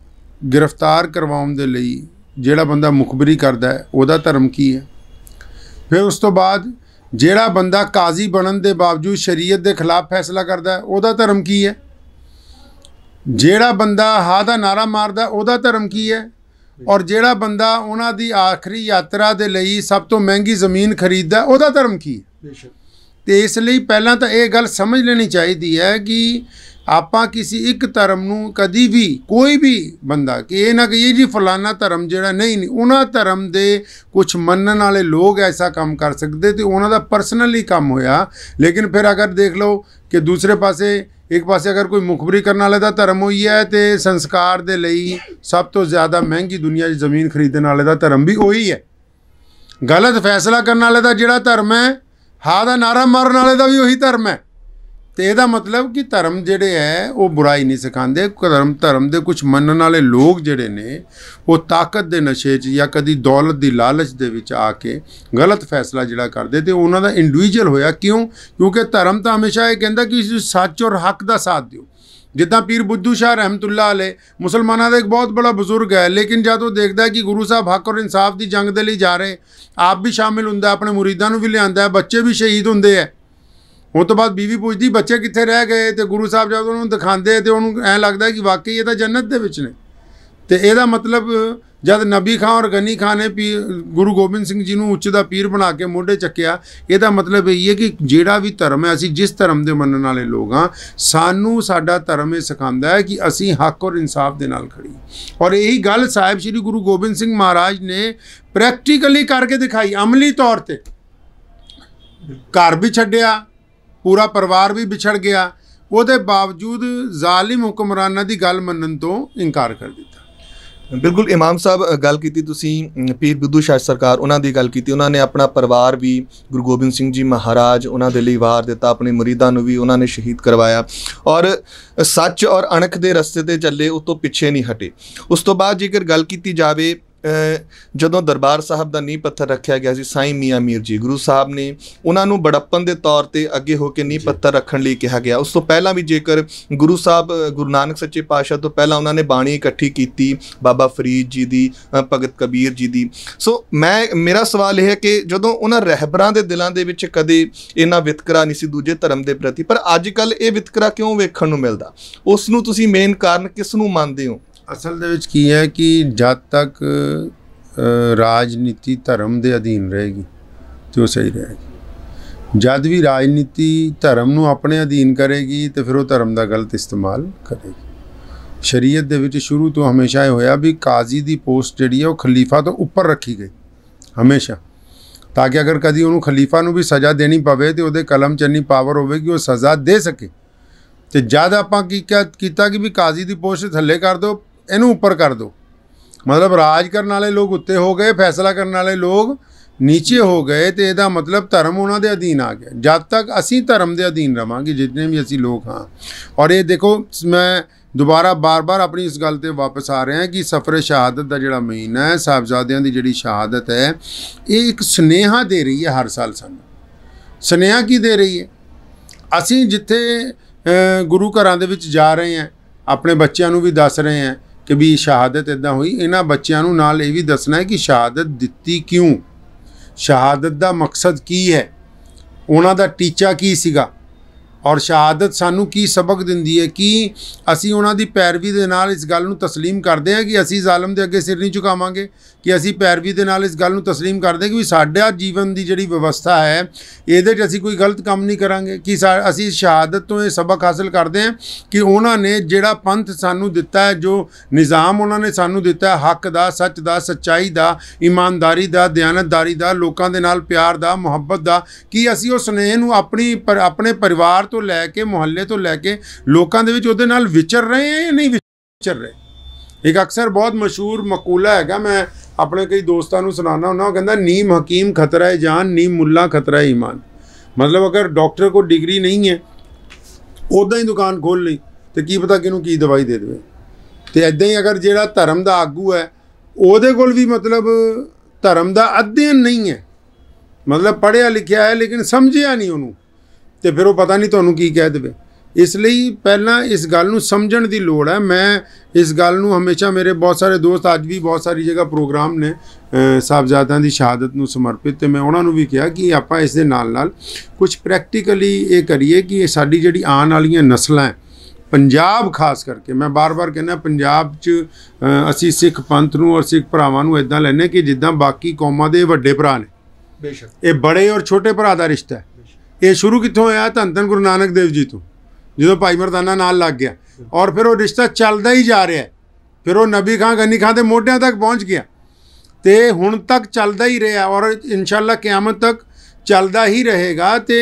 ਗ੍ਰਿਫਤਾਰ ਕਰਵਾਉਣ ਦੇ ਲਈ ਜਿਹੜਾ ਬੰਦਾ ਮੁਖਬਰੀ ਕਰਦਾ ਹੈ ਉਹਦਾ ਧਰਮ ਕੀ ਹੈ ਫਿਰ ਉਸ ਤੋਂ ਬਾਅਦ ਜਿਹੜਾ ਬੰਦਾ ਕਾਜ਼ੀ ਬਣਨ ਦੇ ਬਾਵਜੂਦ ਸ਼ਰੀਅਤ ਦੇ ਖਿਲਾਫ ਫੈਸਲਾ ਕਰਦਾ ਹੈ ਉਹਦਾ ਧਰਮ ਕੀ ਹੈ ਜਿਹੜਾ ਬੰਦਾ ਹਾ ਦਾ ਨਾਰਾ ਮਾਰਦਾ ਉਹਦਾ ਧਰਮ ਕੀ ਹੈ ਔਰ ਜਿਹੜਾ ਬੰਦਾ ਉਹਨਾਂ ਦੀ ਆਖਰੀ ਯਾਤਰਾ ਦੇ ਲਈ ਸਭ ਤੋਂ ਮਹਿੰਗੀ ਜ਼ਮੀਨ ਖਰੀਦਦਾ ਉਹਦਾ ਧਰਮ ਕੀ ਹੈ ਬੇਸ਼ੱਕ ਤੇ ਇਸ ਲਈ ਪਹਿਲਾਂ ਤਾਂ ਇਹ ਗੱਲ ਸਮਝ ਲੈਣੀ ਚਾਹੀਦੀ ਹੈ ਕਿ ਆਪਾਂ ਕਿਸੇ ਇੱਕ ਧਰਮ ਨੂੰ ਕਦੀ ਵੀ ਕੋਈ ਵੀ ਬੰਦਾ ਕਿ ਇਹ ਨਾ ਕਿ ਇਹ ਜੀ ਫਲਾਣਾ ਧਰਮ ਜਿਹੜਾ ਨਹੀਂ ਨਹੀਂ ਉਹਨਾਂ ਧਰਮ ਦੇ ਕੁਝ ਮੰਨਣ ਵਾਲੇ ਲੋਕ ਐਸਾ ਕੰਮ ਕਰ ਸਕਦੇ ਤੇ ਉਹਨਾਂ ਦਾ ਪਰਸਨਲੀ ਕੰਮ ਹੋਇਆ ਲੇਕਿਨ ਫਿਰ ਅਗਰ ਦੇਖ ਲਓ ਕਿ ਦੂਸਰੇ ਪਾਸੇ ਇੱਕ ਪਾਸੇ ਅਗਰ ਕੋਈ ਮੁਖਬਰੀ ਕਰਨ ਵਾਲੇ ਦਾ ਧਰਮ ਹੋਈ ਹੈ ਤੇ ਸੰਸਕਾਰ ਦੇ ਲਈ ਸਭ ਤੋਂ ਜ਼ਿਆਦਾ ਮਹਿੰਗੀ ਦੁਨੀਆ 'ਚ ਜ਼ਮੀਨ ਖਰੀਦਣ ਵਾਲੇ ਦਾ ਧਰਮ ਵੀ ਉਹੀ ਹੈ ਗਲਤ ਫੈਸਲਾ ਕਰਨ ਵਾਲੇ ਦਾ ਜਿਹੜਾ ਧਰਮ ਹੈ ਹਾ ਦਾ ਨਾਰਾ ਮਾਰਨ ਵਾਲੇ ਦਾ ਵੀ ਉਹੀ ਧਰਮ ਹੈ ਤੇ ਇਹਦਾ ਮਤਲਬ ਕਿ ਧਰਮ ਜਿਹੜੇ ਹੈ ਉਹ ਬੁਰਾਈ ਨਹੀਂ ਸਿਖਾਉਂਦੇ ਧਰਮ ਧਰਮ ਦੇ ਕੁਝ ਮੰਨਣ ਵਾਲੇ ਲੋਕ ਜਿਹੜੇ ਨੇ ਉਹ ਤਾਕਤ ਦੇ ਨਸ਼ੇ 'ਚ ਜਾਂ ਕਦੀ ਦੌਲਤ ਦੀ ਲਾਲਚ ਦੇ ਵਿੱਚ ਆ ਕੇ ਗਲਤ ਫੈਸਲਾ ਜਿਹੜਾ ਕਰਦੇ ਤੇ ਉਹਨਾਂ ਦਾ ਇੰਡੀਵਿਜੂਅਲ ਹੋਇਆ ਕਿਉਂ ਕਿਉਂਕਿ ਧਰਮ ਤਾਂ ਹਮੇਸ਼ਾ ਇਹ ਕਹਿੰਦਾ ਕਿ ਸੱਚ ਔਰ ਹੱਕ ਦਾ ਸਾਥ ਦਿਓ ਜਿੱਦਾਂ ਪੀਰ ਬੁੱਧੂ ਸ਼ਾਹ ਰਹਿਮਤੁੱਲਾ ਅਲੇ ਮੁਸਲਮਾਨਾਂ ਦਾ ਇੱਕ ਬਹੁਤ ਬੜਾ ਬਜ਼ੁਰਗ ਹੈ ਲੇਕਿਨ ਜਦ ਉਹ ਦੇਖਦਾ ਹੈ ਕਿ ਗੁਰੂ ਸਾਹਿਬ ਹੱਕ ਔਰ ਇਨਸਾਫ ਦੀ ਜੰਗ ਦੇ ਲਈ ਜਾ ਰਹੇ ਆਪ ਵੀ ਸ਼ਾਮਿਲ ਹੁੰਦਾ ਆਪਣੇ ਮੁਰੀਦਾਂ ਨੂੰ ਵੀ ਲਿਆਂਦਾ ਬੱਚੇ ਵੀ ਸ਼ਹੀਦ ਹੁੰਦੇ ਹੈ ਉਹ ਤੋਂ ਬਾਅਦ ਬੀਵੀ ਪੁੱਛਦੀ ਬੱਚੇ ਕਿੱਥੇ ਰਹਿ ਗਏ ਤੇ ਗੁਰੂ ਸਾਹਿਬ ਜਦੋਂ ਉਹਨੂੰ ਦਿਖਾਉਂਦੇ ਤੇ ਉਹਨੂੰ ਐ ਲੱਗਦਾ ਕਿ ਵਾਕਈ ਇਹ ਤਾਂ ਜੰਨਤ ਦੇ ਵਿੱਚ ਨੇ ਤੇ ਇਹਦਾ ਮਤਲਬ ਜਦ ਨਬੀ ਖਾਨ ਔਰ ਗਨੀ ਖਾਨ ਨੇ ਪੀ ਗੁਰੂ ਗੋਬਿੰਦ ਸਿੰਘ ਜੀ ਨੂੰ ਉੱਚ ਦਾ ਪੀਰ ਬਣਾ ਕੇ ਮੋਢੇ ਚੱਕਿਆ ਇਹਦਾ ਮਤਲਬ ਇਹ ਹੈ ਕਿ ਜਿਹੜਾ ਵੀ ਧਰਮ ਹੈ ਅਸੀਂ ਜਿਸ ਧਰਮ ਦੇ ਮੰਨਣ ਵਾਲੇ ਲੋਕ ਆ ਸਾਨੂੰ ਸਾਡਾ ਧਰਮ ਇਹ ਸਿਖਾਉਂਦਾ ਹੈ ਕਿ ਅਸੀਂ ਹੱਕ ਔਰ ਇਨਸਾਫ ਦੇ ਨਾਲ ਖੜੀ ਔਰ ਇਹੀ ਗੱਲ ਸਾਹਿਬ ਸ੍ਰੀ ਗੁਰੂ ਗੋਬਿੰਦ ਸਿੰਘ ਮਹਾਰਾਜ ਨੇ ਪ੍ਰੈਕਟੀਕਲੀ ਕਰਕੇ ਦਿਖਾਈ ਅਮਲੀ ਤੌਰ ਤੇ ਘਰ ਵੀ ਛੱਡਿਆ ਪੂਰਾ ਪਰਿਵਾਰ ਵੀ ਵਿਛੜ ਗਿਆ ਉਹਦੇ ਬਾਵਜੂਦ ਜ਼ਾਲਿਮ ਹੁਕਮਰਾਨਾਂ ਦੀ ਗੱਲ ਮੰਨਣ ਤੋਂ ਇਨਕਾਰ ਕਰ ਦਿੱਤਾ ਬਿਲਕੁਲ ਇਮਾਮ ਸਾਹਿਬ ਗੱਲ ਕੀਤੀ ਤੁਸੀਂ ਪੀਰ ਬਿੱਦੂ ਸ਼ਾਹ ਸਰਕਾਰ ਉਹਨਾਂ ਦੀ ਗੱਲ ਕੀਤੀ ਉਹਨਾਂ ਨੇ ਆਪਣਾ ਪਰਿਵਾਰ ਵੀ ਗੁਰੂ ਗੋਬਿੰਦ ਸਿੰਘ ਜੀ ਮਹਾਰਾਜ ਉਹਨਾਂ ਦੇ ਲਈ ਵਾਰ ਦਿੱਤਾ ਆਪਣੇ ਮਰੀਦਾਂ ਨੂੰ ਵੀ ਉਹਨਾਂ ਨੇ ਸ਼ਹੀਦ ਕਰਵਾਇਆ ਔਰ ਸੱਚ ਔਰ ਅਣਖ ਦੇ ਰਸਤੇ ਤੇ ਚੱਲੇ ਉਸ ਤੋਂ ਪਿੱਛੇ ਨਹੀਂ ਹਟੇ ਉਸ ਤੋਂ ਬਾਅਦ ਜੇਕਰ ਗੱਲ ਕੀਤੀ ਜਾਵੇ ਜਦੋਂ ਦਰਬਾਰ ਸਾਹਿਬ ਦਾ ਨੀਂਹ ਪੱਥਰ ਰੱਖਿਆ ਗਿਆ ਸੀ ਸਾਈਂ ਮੀਆਂ ਮੀਰ ਜੀ ਗੁਰੂ ਸਾਹਿਬ ਨੇ ਉਹਨਾਂ ਨੂੰ ਬੜੱਪਨ ਦੇ ਤੌਰ ਤੇ ਅੱਗੇ ਹੋ ਕੇ ਨੀਂਹ ਪੱਥਰ ਰੱਖਣ ਲਈ ਕਿਹਾ ਗਿਆ ਉਸ ਤੋਂ ਪਹਿਲਾਂ ਵੀ ਜੇਕਰ ਗੁਰੂ ਸਾਹਿਬ ਗੁਰੂ ਨਾਨਕ ਸੱਚੇ ਪਾਤਸ਼ਾਹ ਤੋਂ ਪਹਿਲਾਂ ਉਹਨਾਂ ਨੇ ਬਾਣੀ ਇਕੱਠੀ ਕੀਤੀ ਬਾਬਾ ਫਰੀਦ ਜੀ ਦੀ ਭਗਤ ਕਬੀਰ ਜੀ ਦੀ ਸੋ ਮੈਂ ਮੇਰਾ ਸਵਾਲ ਇਹ ਹੈ ਕਿ ਜਦੋਂ ਉਹਨਾਂ ਰਹਿਬਰਾਂ ਦੇ ਦਿਲਾਂ ਦੇ ਵਿੱਚ ਕਦੇ ਇਹਨਾਂ ਵਿਤਕਰਾ ਨਹੀਂ ਸੀ ਦੂਜੇ ਧਰਮ ਦੇ ਪ੍ਰਤੀ ਪਰ ਅੱਜ ਕੱਲ ਇਹ ਵਿਤਕਰਾ ਕਿਉਂ ਵੇਖਣ ਨੂੰ ਮਿਲਦਾ ਉਸ ਨੂੰ ਤੁਸੀਂ ਮੇਨ ਕਾਰਨ ਕਿਸ ਨੂੰ ਮੰਨਦੇ ਹੋ ਅਸਲ ਦੇ ਵਿੱਚ ਕੀ ਹੈ ਕਿ ਜਦ ਤੱਕ ਰਾਜਨੀਤੀ ਧਰਮ ਦੇ ਅਧੀਨ ਰਹੇਗੀ ਤੇ ਉਹ ਸਹੀ ਰਹੇਗੀ ਜਦ ਵੀ ਰਾਜਨੀਤੀ ਧਰਮ ਨੂੰ ਆਪਣੇ ਅਧੀਨ ਕਰੇਗੀ ਤੇ ਫਿਰ ਉਹ ਧਰਮ ਦਾ ਗਲਤ ਇਸਤੇਮਾਲ ਕਰੇਗੀ ਸ਼ਰੀਅਤ ਦੇ ਵਿੱਚ ਸ਼ੁਰੂ ਤੋਂ ਹਮੇਸ਼ਾ ਇਹ ਹੋਇਆ ਵੀ ਕਾਜ਼ੀ ਦੀ ਪੋਸਟ ਜਿਹੜੀ ਹੈ ਉਹ ਖਲੀਫਾ ਤੋਂ ਉੱਪਰ ਰੱਖੀ ਗਈ ਹਮੇਸ਼ਾ ਤਾਂ ਕਿ ਅਗਰ ਕਦੀ ਉਹਨੂੰ ਖਲੀਫਾ ਨੂੰ ਵੀ ਸਜ਼ਾ ਦੇਣੀ ਪਵੇ ਤੇ ਉਹਦੇ ਕਲਮ ਚ ਇੰਨੀ ਪਾਵਰ ਹੋਵੇ ਕਿ ਉਹ ਸਜ਼ਾ ਦੇ ਸਕੇ ਤੇ ਜਦ ਆਪਾਂ ਕੀ ਕੀਤਾ ਕਿ ਵੀ ਕਾਜ਼ੀ ਦੀ ਪੋਸਟ ਥੱਲੇ ਕਰ ਦਿਓ ਇਹਨੂੰ ਉੱਪਰ ਕਰ ਦਿਓ ਮਤਲਬ ਰਾਜ ਕਰਨ ਵਾਲੇ ਲੋਕ ਉੱਤੇ ਹੋ ਗਏ ਫੈਸਲਾ ਕਰਨ ਵਾਲੇ ਲੋਕ ਨੀਚੇ ਹੋ ਗਏ ਤੇ ਇਹਦਾ ਮਤਲਬ ਧਰਮ ਉਹਨਾਂ ਦੇ ਅਧੀਨ ਆ ਗਿਆ ਜਦ ਤੱਕ ਅਸੀਂ ਧਰਮ ਦੇ ਅਧੀਨ ਰਵਾਂਗੇ ਜਿੰਨੇ ਵੀ ਅਸੀਂ ਲੋਕ ਹਾਂ ਔਰ ਇਹ ਦੇਖੋ ਮੈਂ ਦੁਬਾਰਾ ਬਾਰ-ਬਾਰ ਆਪਣੀ ਇਸ ਗੱਲ ਤੇ ਵਾਪਸ ਆ ਰਹੇ ਹਾਂ ਕਿ ਸਫਰੇ ਸ਼ਹਾਦਤ ਦਾ ਜਿਹੜਾ ਮਹੀਨਾ ਹੈ ਸਾਹਿਬਜ਼ਾਦਿਆਂ ਦੀ ਜਿਹੜੀ ਸ਼ਹਾਦਤ ਹੈ ਇਹ ਇੱਕ ਸੁਨੇਹਾ ਦੇ ਰਹੀ ਹੈ ਹਰ ਸਾਲ ਸਾਨੂੰ ਸੁਨੇਹਾ ਕੀ ਦੇ ਰਹੀ ਹੈ ਅਸੀਂ ਜਿੱਥੇ ਗੁਰੂ ਘਰਾਂ ਦੇ ਵਿੱਚ ਜਾ ਰਹੇ ਹਾਂ ਆਪਣੇ ਬੱਚਿਆਂ ਨੂੰ ਵੀ ਦੱਸ ਰਹੇ ਹਾਂ ਕਿ ਵੀ ਸ਼ਹਾਦਤ ਇਦਾਂ ਹੋਈ ਇਹਨਾਂ ਬੱਚਿਆਂ ਨੂੰ ਨਾਲ ਇਹ ਵੀ ਦੱਸਣਾ ਹੈ ਕਿ ਸ਼ਹਾਦਤ ਦਿੱਤੀ ਕਿਉਂ ਸ਼ਹਾਦਤ ਦਾ ਮਕਸਦ ਕੀ ਹੈ ਉਹਨਾਂ ਦਾ ਟੀਚਾ ਕੀ ਸੀਗਾ ਔਰ ਸ਼ਹਾਦਤ ਸਾਨੂੰ ਕੀ ਸਬਕ ਦਿੰਦੀ ਹੈ ਕਿ ਅਸੀਂ ਉਹਨਾਂ ਦੀ ਪੈਰਵੀ ਦੇ ਨਾਲ ਇਸ ਗੱਲ ਨੂੰ تسلیم ਕਰਦੇ ਹਾਂ ਕਿ ਅਸੀਂ ਜ਼ਾਲਮ ਦੇ ਅੱਗੇ ਸਿਰ ਨਹੀਂ ਝੁਕਾਵਾਂਗੇ ਕਿ ਅਸੀਂ ਪੈਰਵੀ ਦੇ ਨਾਲ ਇਸ ਗੱਲ ਨੂੰ تسلیم ਕਰਦੇ ਕਿ ਵੀ ਸਾਡਾ ਜੀਵਨ ਦੀ ਜਿਹੜੀ ਵਿਵਸਥਾ ਹੈ ਇਹਦੇ 'ਚ ਅਸੀਂ ਕੋਈ ਗਲਤ ਕੰਮ ਨਹੀਂ ਕਰਾਂਗੇ ਕਿ ਅਸੀਂ ਸ਼ਹਾਦਤ ਤੋਂ ਇਹ ਸਬਕ ਹਾਸਲ ਕਰਦੇ ਹਾਂ ਕਿ ਉਹਨਾਂ ਨੇ ਜਿਹੜਾ ਪੰਥ ਸਾਨੂੰ ਦਿੱਤਾ ਹੈ ਜੋ ਨਿਜ਼ਾਮ ਉਹਨਾਂ ਨੇ ਸਾਨੂੰ ਦਿੱਤਾ ਹੈ ਹੱਕ ਦਾ ਸੱਚ ਦਾ ਸਚਾਈ ਦਾ ਇਮਾਨਦਾਰੀ ਦਾ ਦਿਆਨਤਦਾਰੀ ਦਾ ਲੋਕਾਂ ਦੇ ਨਾਲ ਪਿਆਰ ਦਾ ਮੁਹੱਬਤ ਦਾ ਕਿ ਅਸੀਂ ਉਸ ਸੁਨੇਹ ਨੂੰ ਆਪਣੀ ਆਪਣੇ ਪਰਿਵਾਰ ਤੋਂ ਲੈ ਕੇ ਮੁਹੱਲੇ ਤੋਂ ਲੈ ਕੇ ਲੋਕਾਂ ਦੇ ਵਿੱਚ ਉਹਦੇ ਨਾਲ ਵਿਚਰ ਰਹੇ ਆ ਜਾਂ ਨਹੀਂ ਵਿਚਰ ਰਹੇ ਇੱਕ ਅਕਸਰ ਬਹੁਤ ਮਸ਼ਹੂਰ ਮਕੂਲਾ ਹੈਗਾ ਮੈਂ ਆਪਣੇ ਕਈ ਦੋਸਤਾਂ ਨੂੰ ਸੁਣਾਉਣਾ ਹੁੰਦਾ ਉਹ ਕਹਿੰਦਾ ਨੀਮ ਹਕੀਮ ਖਤਰਾ ਹੈ ਜਾਨ ਨੀਮ ਮੁੱਲਾ ਖਤਰਾ ਹੈ ਈਮਾਨ ਮਤਲਬ ਅਗਰ ਡਾਕਟਰ ਕੋ ਡਿਗਰੀ ਨਹੀਂ ਹੈ ਉਦਾਂ ਹੀ ਦੁਕਾਨ ਖੋਲ ਲਈ ਤੇ ਕੀ ਪਤਾ ਕਿਨੂੰ ਕੀ ਦਵਾਈ ਦੇ ਦੇਵੇ ਤੇ ਐਦਾਂ ਹੀ ਅਗਰ ਜਿਹੜਾ ਧਰਮ ਦਾ ਆਗੂ ਹੈ ਉਹਦੇ ਕੋਲ ਵੀ ਮਤਲਬ ਧਰਮ ਦਾ ਅਧਿਐਨ ਨਹੀਂ ਹੈ ਮਤਲਬ ਪੜਿਆ ਲਿਖਿਆ ਹੈ ਲੇਕਿਨ ਸਮਝਿਆ ਨਹੀਂ ਉਹਨੂੰ ਤੇ ਫਿਰ ਉਹ ਪਤਾ ਨਹੀਂ ਤੁਹਾਨੂੰ ਕੀ ਕਹਿ ਦੇਵੇ ਇਸ ਲਈ ਪਹਿਲਾਂ ਇਸ ਗੱਲ ਨੂੰ ਸਮਝਣ ਦੀ ਲੋੜ ਹੈ ਮੈਂ ਇਸ ਗੱਲ ਨੂੰ ਹਮੇਸ਼ਾ ਮੇਰੇ ਬਹੁਤ ਸਾਰੇ ਦੋਸਤ ਅੱਜ ਵੀ ਬਹੁਤ ਸਾਰੀ ਜਗ੍ਹਾ ਪ੍ਰੋਗਰਾਮ ਨੇ ਸਾਬਜਾਦਾਂ ਦੀ ਸ਼ਹਾਦਤ ਨੂੰ ਸਮਰਪਿਤ ਤੇ ਮੈਂ ਉਹਨਾਂ ਨੂੰ ਵੀ ਕਿਹਾ ਕਿ ਆਪਾਂ ਇਸ ਦੇ ਨਾਲ ਨਾਲ ਕੁਝ ਪ੍ਰੈਕਟੀਕਲੀ ਇਹ ਕਰੀਏ ਕਿ ਇਹ ਸਾਡੀ ਜਿਹੜੀ ਆਉਣ ਵਾਲੀਆਂ ਨਸਲਾਂ ਪੰਜਾਬ ਖਾਸ ਕਰਕੇ ਮੈਂ ਬਾਰ-ਬਾਰ ਕਹਿੰਦਾ ਪੰਜਾਬ 'ਚ ਅਸੀਂ ਸਿੱਖ ਪੰਥ ਨੂੰ ਔਰ ਸਿੱਖ ਭਰਾਵਾਂ ਨੂੰ ਇਦਾਂ ਲੈਨੇ ਕਿ ਜਿੱਦਾਂ ਬਾਕੀ ਕੌਮਾਂ ਦੇ ਵੱਡੇ ਭਰਾ ਨੇ ਬੇਸ਼ੱਕ ਇਹ ਬੜੇ ਔਰ ਛੋਟੇ ਭਰਾ ਦਾ ਰਿਸ਼ਤਾ ਹੈ ਇਹ ਸ਼ੁਰੂ ਕਿੱਥੋਂ ਹੋਇਆ ਧੰਨ ਧੰਨ ਗੁਰੂ ਨਾਨਕ ਦੇਵ ਜੀ ਤੋਂ ਜਦੋਂ ਭਾਈ ਮਰਦਾਨਾ ਨਾਲ ਲੱਗ ਗਿਆ ਔਰ ਫਿਰ ਉਹ ਰਿਸ਼ਤਾ ਚੱਲਦਾ ਹੀ ਜਾ ਰਿਹਾ ਫਿਰ ਉਹ ਨਬੀ ਖਾਨ ਗਨੀ ਖਾਨ ਦੇ ਮੋਢਿਆਂ ਤੱਕ ਪਹੁੰਚ ਗਿਆ ਤੇ ਹੁਣ ਤੱਕ ਚੱਲਦਾ ਹੀ ਰਿਹਾ ਔਰ ਇਨਸ਼ਾਅੱਲਾ ਕਿਆਮਤ ਤੱਕ ਚੱਲਦਾ ਹੀ ਰਹੇਗਾ ਤੇ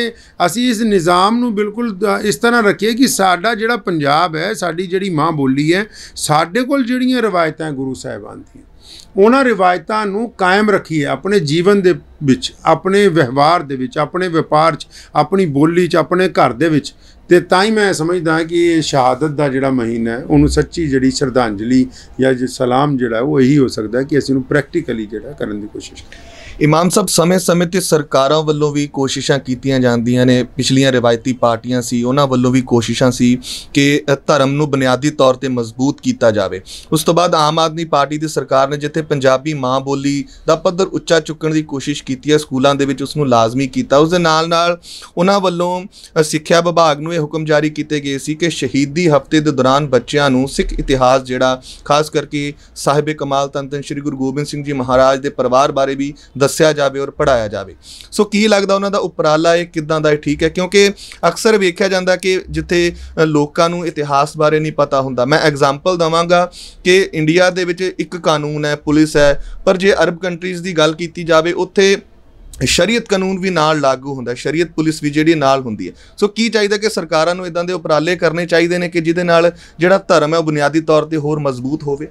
ਅਸੀਂ ਇਸ ਨਿਜ਼ਾਮ ਨੂੰ ਬਿਲਕੁਲ ਇਸ ਤਰ੍ਹਾਂ ਰੱਖੀਏ ਕਿ ਸਾਡਾ ਜਿਹੜਾ ਪੰਜਾਬ ਹੈ ਸਾਡੀ ਜਿਹੜੀ ਮਾਂ ਬੋਲੀ ਹੈ ਸਾਡੇ ਕੋਲ ਜਿਹੜੀਆਂ ਰਵਾਇਤਾਂ ਗੁਰੂ ਸਾਹਿਬਾਨ ਦੀਆਂ ਉਹਨਾਂ ਰਿਵਾਇਤਾਂ ਨੂੰ ਕਾਇਮ ਰੱਖੀਏ ਆਪਣੇ ਜੀਵਨ ਦੇ ਵਿੱਚ ਆਪਣੇ ਵਿਵਹਾਰ ਦੇ ਵਿੱਚ ਆਪਣੇ ਵਪਾਰ 'ਚ ਆਪਣੀ ਬੋਲੀ 'ਚ ਆਪਣੇ ਘਰ ਦੇ ਵਿੱਚ ਤੇ ਤਾਂ ਹੀ ਮੈਂ ਸਮਝਦਾ ਕਿ ਇਹ ਸ਼ਹਾਦਤ ਦਾ ਜਿਹੜਾ ਮਹੀਨਾ ਹੈ ਉਹਨੂੰ ਸੱਚੀ ਜਿਹੜੀ ਸ਼ਰਧਾਂਜਲੀ ਜਾਂ ਜੇ ਸਲਾਮ ਜਿਹੜਾ ਉਹ ਇਹੀ ਹੋ ਸਕਦਾ ਕਿ ਅਸੀਂ ਨੂੰ ਪ੍ਰੈਕਟੀਕਲੀ ਜਿਹੜਾ ਕਰਨ ਦੀ ਕੋਸ਼ਿਸ਼ ਕਰੀਏ ਇਮਾਮ ਸਾਹਿਬ ਸਮੇਂ-ਸਮੇਂ ਤੇ ਸਰਕਾਰਾਂ ਵੱਲੋਂ ਵੀ ਕੋਸ਼ਿਸ਼ਾਂ ਕੀਤੀਆਂ ਜਾਂਦੀਆਂ ਨੇ ਪਿਛਲੀਆਂ ਰਵਾਇਤੀ ਪਾਰਟੀਆਂ ਸੀ ਉਹਨਾਂ ਵੱਲੋਂ ਵੀ ਕੋਸ਼ਿਸ਼ਾਂ ਸੀ ਕਿ ਧਰਮ ਨੂੰ ਬੁਨਿਆਦੀ ਤੌਰ ਤੇ ਮਜ਼ਬੂਤ ਕੀਤਾ ਜਾਵੇ ਉਸ ਤੋਂ ਬਾਅਦ ਆਮ ਆਦਮੀ ਪਾਰਟੀ ਦੀ ਸਰਕਾਰ ਨੇ ਜਿੱਥੇ ਪੰਜਾਬੀ ਮਾਂ ਬੋਲੀ ਦਾ ਪੱਧਰ ਉੱਚਾ ਚੁੱਕਣ ਦੀ ਕੋਸ਼ਿਸ਼ ਕੀਤੀ ਹੈ ਸਕੂਲਾਂ ਦੇ ਵਿੱਚ ਉਸ ਨੂੰ ਲਾਜ਼ਮੀ ਕੀਤਾ ਉਸ ਦੇ ਨਾਲ-ਨਾਲ ਉਹਨਾਂ ਵੱਲੋਂ ਸਿੱਖਿਆ ਵਿਭਾਗ ਨੂੰ ਇਹ ਹੁਕਮ ਜਾਰੀ ਕੀਤੇ ਗਏ ਸੀ ਕਿ ਸ਼ਹੀਦੀ ਹਫਤੇ ਦੇ ਦੌਰਾਨ ਬੱਚਿਆਂ ਨੂੰ ਸਿੱਖ ਇਤਿਹਾਸ ਜਿਹੜਾ ਖਾਸ ਕਰਕੇ ਸਾਹਿਬ ਕਮਾਲ ਤਨ ਤਨ ਸ੍ਰੀ ਗੁਰੂ ਗੋਬਿੰਦ ਸਿੰਘ ਜੀ ਮਹਾਰਾਜ ਦੇ ਪਰਿਵਾਰ ਬਾਰੇ ਵੀ ਦੱਸਿਆ ਜਾਵੇ ਔਰ ਪੜਾਇਆ ਜਾਵੇ ਸੋ ਕੀ ਲੱਗਦਾ ਉਹਨਾਂ ਦਾ ਉਪਰਾਲਾ ਇਹ ਕਿਦਾਂ ਦਾ ਹੈ ਠੀਕ ਹੈ ਕਿਉਂਕਿ ਅਕਸਰ ਵੇਖਿਆ ਜਾਂਦਾ ਕਿ ਜਿੱਥੇ ਲੋਕਾਂ ਨੂੰ ਇਤਿਹਾਸ ਬਾਰੇ ਨਹੀਂ ਪਤਾ ਹੁੰਦਾ ਮੈਂ ਐਗਜ਼ਾਮਪਲ ਦਵਾਂਗਾ ਕਿ ਇੰਡੀਆ ਦੇ ਵਿੱਚ ਇੱਕ ਕਾਨੂੰਨ ਹੈ ਪੁਲਿਸ ਹੈ ਪਰ ਜੇ ਅਰਬ ਕੰਟਰੀਜ਼ ਦੀ ਗੱਲ ਕੀਤੀ ਜਾਵੇ ਉੱਥੇ ਸ਼ਰੀਅਤ ਕਾਨੂੰਨ ਵੀ ਨਾਲ ਲਾਗੂ ਹੁੰਦਾ ਹੈ ਸ਼ਰੀਅਤ ਪੁਲਿਸ ਵੀ ਜਿਹੜੀ ਨਾਲ ਹੁੰਦੀ ਹੈ ਸੋ ਕੀ ਚਾਹੀਦਾ ਕਿ ਸਰਕਾਰਾਂ ਨੂੰ ਇਦਾਂ ਦੇ ਉਪਰਾਲੇ ਕਰਨੇ ਚਾਹੀਦੇ ਨੇ ਕਿ ਜਿਹਦੇ ਨਾਲ ਜਿਹੜਾ ਧਰਮ ਹੈ ਉਹ ਬੁਨਿਆਦੀ ਤੌਰ ਤੇ ਹੋਰ ਮਜ਼ਬੂਤ ਹੋਵੇ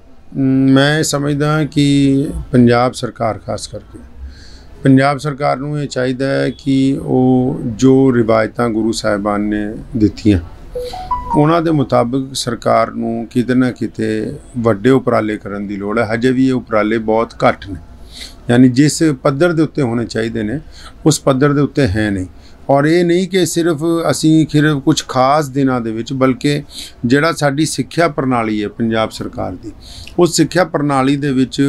ਮੈਂ ਸਮਝਦਾ ਕਿ ਪੰਜਾਬ ਸਰਕਾਰ ਖਾਸ ਕਰਕੇ ਪੰਜਾਬ ਸਰਕਾਰ ਨੂੰ ਇਹ ਚਾਹੀਦਾ ਹੈ ਕਿ ਉਹ ਜੋ ਰਿਵਾਇਤਾਂ ਗੁਰੂ ਸਾਹਿਬਾਨ ਨੇ ਦਿੱਤੀਆਂ ਉਹਨਾਂ ਦੇ ਮੁਤਾਬਕ ਸਰਕਾਰ ਨੂੰ ਕਿਤੇ ਨਾ ਕਿਤੇ ਵੱਡੇ ਉਪਰਾਲੇ ਕਰਨ ਦੀ ਲੋੜ ਹੈ ਹਜੇ ਵੀ ਇਹ ਉਪਰਾਲੇ ਬਹੁਤ ਘੱਟ ਨੇ ਯਾਨੀ ਜਿਸ ਪੱਧਰ ਦੇ ਉੱਤੇ ਹੋਣੇ ਚਾਹੀਦੇ ਨੇ ਉਸ ਪੱਧਰ ਦੇ ਉੱਤੇ ਹੈ ਨਹੀਂ ਔਰ ਇਹ ਨਹੀਂ ਕਿ ਸਿਰਫ ਅਸੀਂ ਖਿਰ ਕੁਝ ਖਾਸ ਦਿਨਾਂ ਦੇ ਵਿੱਚ ਬਲਕਿ ਜਿਹੜਾ ਸਾਡੀ ਸਿੱਖਿਆ ਪ੍ਰਣਾਲੀ ਹੈ ਪੰਜਾਬ ਸਰਕਾਰ ਦੀ ਉਸ ਸਿੱਖਿਆ ਪ੍ਰਣਾਲੀ ਦੇ ਵਿੱਚ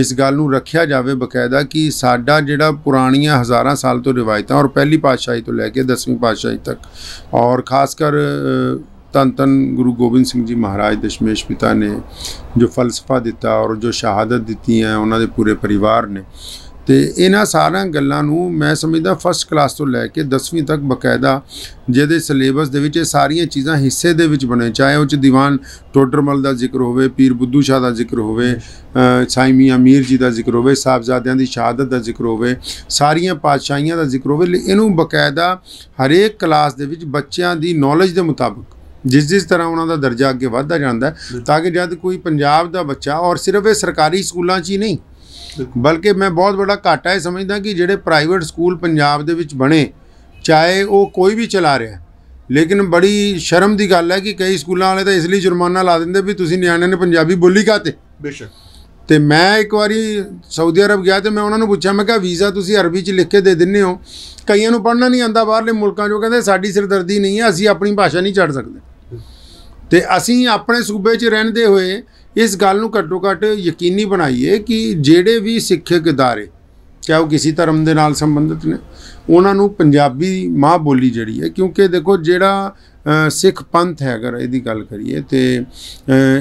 ਇਸ ਗੱਲ ਨੂੰ ਰੱਖਿਆ ਜਾਵੇ ਬਕਾਇਦਾ ਕਿ ਸਾਡਾ ਜਿਹੜਾ ਪੁਰਾਣੀਆਂ ਹਜ਼ਾਰਾਂ ਸਾਲ ਤੋਂ ਰਿਵਾਇਤਾਂ ਔਰ ਪਹਿਲੀ ਪਾਤਸ਼ਾਹੀ ਤੋਂ ਲੈ ਕੇ 10ਵੀਂ ਪਾਤਸ਼ਾਹੀ ਤੱਕ ਔਰ ਖਾਸ ਕਰ ਤਨਤਨ ਗੁਰੂ ਗੋਬਿੰਦ ਸਿੰਘ ਜੀ ਮਹਾਰਾਜ ਦਸ਼ਮੇਸ਼ ਪਿਤਾ ਨੇ ਜੋ ਫਲਸਫਾ ਦਿੱਤਾ ਔਰ ਜੋ ਸ਼ਹਾਦਤ ਦਿੱਤੀ ਹੈ ਉਹਨਾਂ ਦੇ ਪੂਰੇ ਪਰਿਵਾਰ ਨੇ ਤੇ ਇਹਨਾਂ ਸਾਰੀਆਂ ਗੱਲਾਂ ਨੂੰ ਮੈਂ ਸਮਝਦਾ ਫਸਟ ਕਲਾਸ ਤੋਂ ਲੈ ਕੇ 10ਵੀਂ ਤੱਕ ਬਕਾਇਦਾ ਜਿਹਦੇ ਸਿਲੇਬਸ ਦੇ ਵਿੱਚ ਇਹ ਸਾਰੀਆਂ ਚੀਜ਼ਾਂ ਹਿੱਸੇ ਦੇ ਵਿੱਚ ਬਣੇ ਚਾਹੇ ਉਹ ਚ ਦੀਵਾਨ ਟੋਡਰਮਲ ਦਾ ਜ਼ਿਕਰ ਹੋਵੇ ਪੀਰ ਬੁੱਧੂ ਸ਼ਾਹ ਦਾ ਜ਼ਿਕਰ ਹੋਵੇ ਸਾਈ ਮੀਆਂ ਮੀਰ ਜੀ ਦਾ ਜ਼ਿਕਰ ਹੋਵੇ ਸਾਹਿਬਜ਼ਾਦਿਆਂ ਦੀ ਸ਼ਹਾਦਤ ਦਾ ਜ਼ਿਕਰ ਹੋਵੇ ਸਾਰੀਆਂ ਪਾਤਸ਼ਾਹੀਆਂ ਦਾ ਜ਼ਿਕਰ ਹੋਵੇ ਇਹਨੂੰ ਬਕਾਇਦਾ ਹਰੇਕ ਕਲਾਸ ਦੇ ਵਿੱਚ ਬੱਚਿਆਂ ਦੀ ਨੌਲੇਜ ਦੇ ਮੁਤਾਬਕ ਜਿਸ ਜਿਸ ਤਰ੍ਹਾਂ ਉਹਨਾਂ ਦਾ ਦਰਜਾ ਅੱਗੇ ਵਧਦਾ ਜਾਂਦਾ ਤਾਂ ਕਿ ਜਦ ਕੋਈ ਪੰਜਾਬ ਦਾ ਬੱਚਾ ਔਰ ਸਿਰਫ ਇਹ ਸਰਕਾਰੀ ਸਕੂਲਾਂ 'ਚ ਹੀ ਨਹੀਂ ਬਲਕਿ ਮੈਂ ਬਹੁਤ ਵੱਡਾ ਘਾਟਾ ਇਹ ਸਮਝਦਾ ਕਿ ਜਿਹੜੇ ਪ੍ਰਾਈਵੇਟ ਸਕੂਲ ਪੰਜਾਬ ਦੇ ਵਿੱਚ ਬਣੇ ਚਾਹੇ ਉਹ ਕੋਈ ਵੀ ਚਲਾ ਰਿਹਾ ਲੇਕਿਨ ਬੜੀ ਸ਼ਰਮ ਦੀ ਗੱਲ ਹੈ ਕਿ ਕਈ ਸਕੂਲਾਂ ਵਾਲੇ ਤਾਂ ਇਸ ਲਈ ਜੁਰਮਾਨਾ ਲਾ ਦਿੰਦੇ ਵੀ ਤੁਸੀਂ ਨਿਆਣੇ ਨੇ ਪੰਜਾਬੀ ਬੋਲੀ ਕਾਤੇ ਬੇਸ਼ੱਕ ਤੇ ਮੈਂ ਇੱਕ ਵਾਰੀ ਸਾਊਦੀ ਅਰਬ ਗਿਆ ਤੇ ਮੈਂ ਉਹਨਾਂ ਨੂੰ ਪੁੱਛਿਆ ਮੈਂ ਕਿਹਾ ਵੀਜ਼ਾ ਤੁਸੀਂ ਅਰਬੀ ਚ ਲਿਖ ਕੇ ਦੇ ਦਿੰਨੇ ਹੋ ਕਈਆਂ ਨੂੰ ਪੜ੍ਹਨਾ ਨਹੀਂ ਆਂਦਾ ਬਾਹਰਲੇ ਮੁਲਕਾਂ ਜੋ ਕਹਿੰਦੇ ਸਾਡੀ ਸਿਰਦਰਦੀ ਨਹੀਂ ਹੈ ਅਸੀਂ ਆਪਣੀ ਭਾਸ਼ਾ ਨਹੀਂ ਛੱਡ ਸਕਦੇ ਤੇ ਅਸੀਂ ਆਪਣੇ ਸੂਬੇ 'ਚ ਰਹਿੰਦੇ ਹੋਏ ਇਸ ਗੱਲ ਨੂੰ ਘੱਟੋ ਘੱਟ ਯਕੀਨੀ ਬਣਾਈਏ ਕਿ ਜਿਹੜੇ ਵੀ ਸਿੱਖਿਅਕ ਇਦਾਰੇ ਚਾਹ ਉਹ ਕਿਸੇ ਧਰਮ ਦੇ ਨਾਲ ਸੰਬੰਧਿਤ ਨੇ ਉਹਨਾਂ ਨੂੰ ਪੰਜਾਬੀ ਮਾਂ ਬੋਲੀ ਜਿਹੜੀ ਹੈ ਕਿਉਂਕਿ ਦੇਖੋ ਜਿਹੜਾ ਸਿੱਖ ਪੰਥ ਹੈ ਅਗਰ ਇਹਦੀ ਗੱਲ ਕਰੀਏ ਤੇ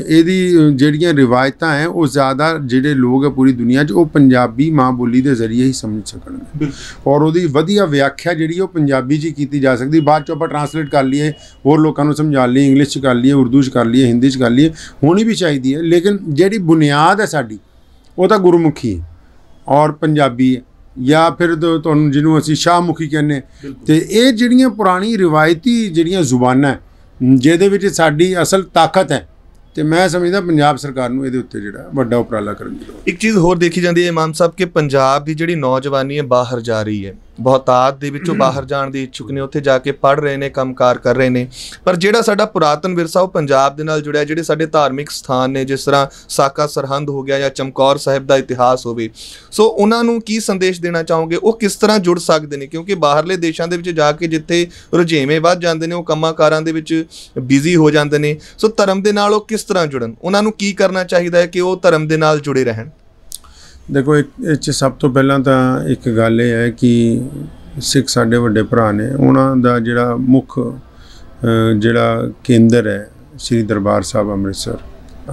ਇਹਦੀ ਜਿਹੜੀਆਂ ਰਿਵਾਇਤਾਂ ਹੈ ਉਹ ਜ਼ਿਆਦਾ ਜਿਹੜੇ ਲੋਕ ਹੈ ਪੂਰੀ ਦੁਨੀਆ 'ਚ ਉਹ ਪੰਜਾਬੀ ਮਾਂ ਬੋਲੀ ਦੇ ਜ਼ਰੀਏ ਹੀ ਸਮਝ ਸਕਣਗੇ ਔਰ ਉਹਦੀ ਵਧੀਆ ਵਿਆਖਿਆ ਜਿਹੜੀ ਉਹ ਪੰਜਾਬੀ 'ਚ ਕੀਤੀ ਜਾ ਸਕਦੀ ਬਾਅਦ 'ਚ ਆਪਾਂ ਟਰਾਂਸਲੇਟ ਕਰ ਲਈਏ ਹੋਰ ਲੋਕਾਂ ਨੂੰ ਸਮਝਾ ਲਈਏ ਇੰਗਲਿਸ਼ 'ਚ ਕਰ ਲਈਏ ਉਰਦੂ 'ਚ ਕਰ ਲਈਏ ਹਿੰਦੀ 'ਚ ਕਰ ਲਈਏ ਹੋਣੀ ਵੀ ਚਾਹੀਦੀ ਹੈ ਲੇਕਿਨ ਜਿਹੜੀ ਬੁਨਿਆਦ ਹੈ ਸਾਡੀ ਉਹ ਤਾਂ ਗੁਰਮੁਖੀ ਔਰ ਪੰਜਾਬੀ ਹੈ ਜਾਂ ਫਿਰ ਤੁਹਾਨੂੰ ਜਿਹਨੂੰ ਅਸੀਂ ਸ਼ਾਹਮੁਖੀ ਕਹਿੰਨੇ ਤੇ ਇਹ ਜਿਹੜੀਆਂ ਪੁਰਾਣੀ ਰਿਵਾਇਤੀ ਜਿਹੜੀਆਂ ਜ਼ੁਬਾਨਾਂ ਜਿਹਦੇ ਵਿੱਚ ਸਾਡੀ ਅਸਲ ਤਾਕਤ ਹੈ ਤੇ ਮੈਂ ਸਮਝਦਾ ਪੰਜਾਬ ਸਰਕਾਰ ਨੂੰ ਇਹਦੇ ਉੱਤੇ ਜਿਹੜਾ ਵੱਡਾ ਉਪਰਾਲਾ ਕਰਨ ਦੀ ਲੋੜ ਇੱਕ ਚੀਜ਼ ਹੋਰ ਦੇਖੀ ਜਾਂਦੀ ਹੈ ਇਮਾਮ ਸਾਹਿਬ ਕਿ ਪੰਜਾਬ ਦੀ ਜਿਹੜੀ ਨੌਜਵਾਨੀ ਹੈ ਬਾਹਰ ਜਾ ਰਹੀ ਹੈ ਬਹੁਤਾਤ ਦੇ ਵਿੱਚੋਂ ਬਾਹਰ ਜਾਣ ਦੀ ਇੱਛੁਕ ਨੇ ਉੱਥੇ ਜਾ ਕੇ ਪੜ ਰਹੇ ਨੇ ਕੰਮਕਾਰ ਕਰ ਰਹੇ ਨੇ ਪਰ ਜਿਹੜਾ ਸਾਡਾ ਪੁਰਾਤਨ ਵਿਰਸਾ ਉਹ ਪੰਜਾਬ ਦੇ ਨਾਲ ਜੁੜਿਆ ਜਿਹੜੇ ਸਾਡੇ ਧਾਰਮਿਕ ਸਥਾਨ ਨੇ ਜਿਸ ਤਰ੍ਹਾਂ ਸਾਕਾ ਸਰਹੰਦ ਹੋ ਗਿਆ ਜਾਂ ਚਮਕੌਰ ਸਾਹਿਬ ਦਾ ਇਤਿਹਾਸ ਹੋਵੇ ਸੋ ਉਹਨਾਂ ਨੂੰ ਕੀ ਸੰਦੇਸ਼ ਦੇਣਾ ਚਾਹੋਗੇ ਉਹ ਕਿਸ ਤਰ੍ਹਾਂ ਜੁੜ ਸਕਦੇ ਨੇ ਕਿਉਂਕਿ ਬਾਹਰਲੇ ਦੇਸ਼ਾਂ ਦੇ ਵਿੱਚ ਜਾ ਕੇ ਜਿੱਥੇ ਰੁਝੇਵੇਂ ਵੱਧ ਜਾਂਦੇ ਨੇ ਉਹ ਕੰਮਾਂਕਾਰਾਂ ਦੇ ਵਿੱਚ ਬਿਜ਼ੀ ਹੋ ਜਾਂਦੇ ਨੇ ਸੋ ਧਰਮ ਦੇ ਨਾਲ ਉਹ ਕਿਸ ਤਰ੍ਹਾਂ ਜੁੜਨ ਉਹਨਾਂ ਨੂੰ ਕੀ ਕਰਨਾ ਚਾਹੀਦਾ ਹੈ ਕਿ ਉਹ ਧਰਮ ਦੇ ਨਾਲ ਜੁੜੇ ਰਹਿਣ ਦੇਖੋ ਇਹ ਚ ਸਭ ਤੋਂ ਪਹਿਲਾਂ ਤਾਂ ਇੱਕ ਗੱਲ ਇਹ ਹੈ ਕਿ ਸਿੱਖ ਸਾਡੇ ਵੱਡੇ ਭਰਾ ਨੇ ਉਹਨਾਂ ਦਾ ਜਿਹੜਾ ਮੁੱਖ ਜਿਹੜਾ ਕੇਂਦਰ ਹੈ ਸ੍ਰੀ ਦਰਬਾਰ ਸਾਹਿਬ ਅੰਮ੍ਰਿਤਸਰ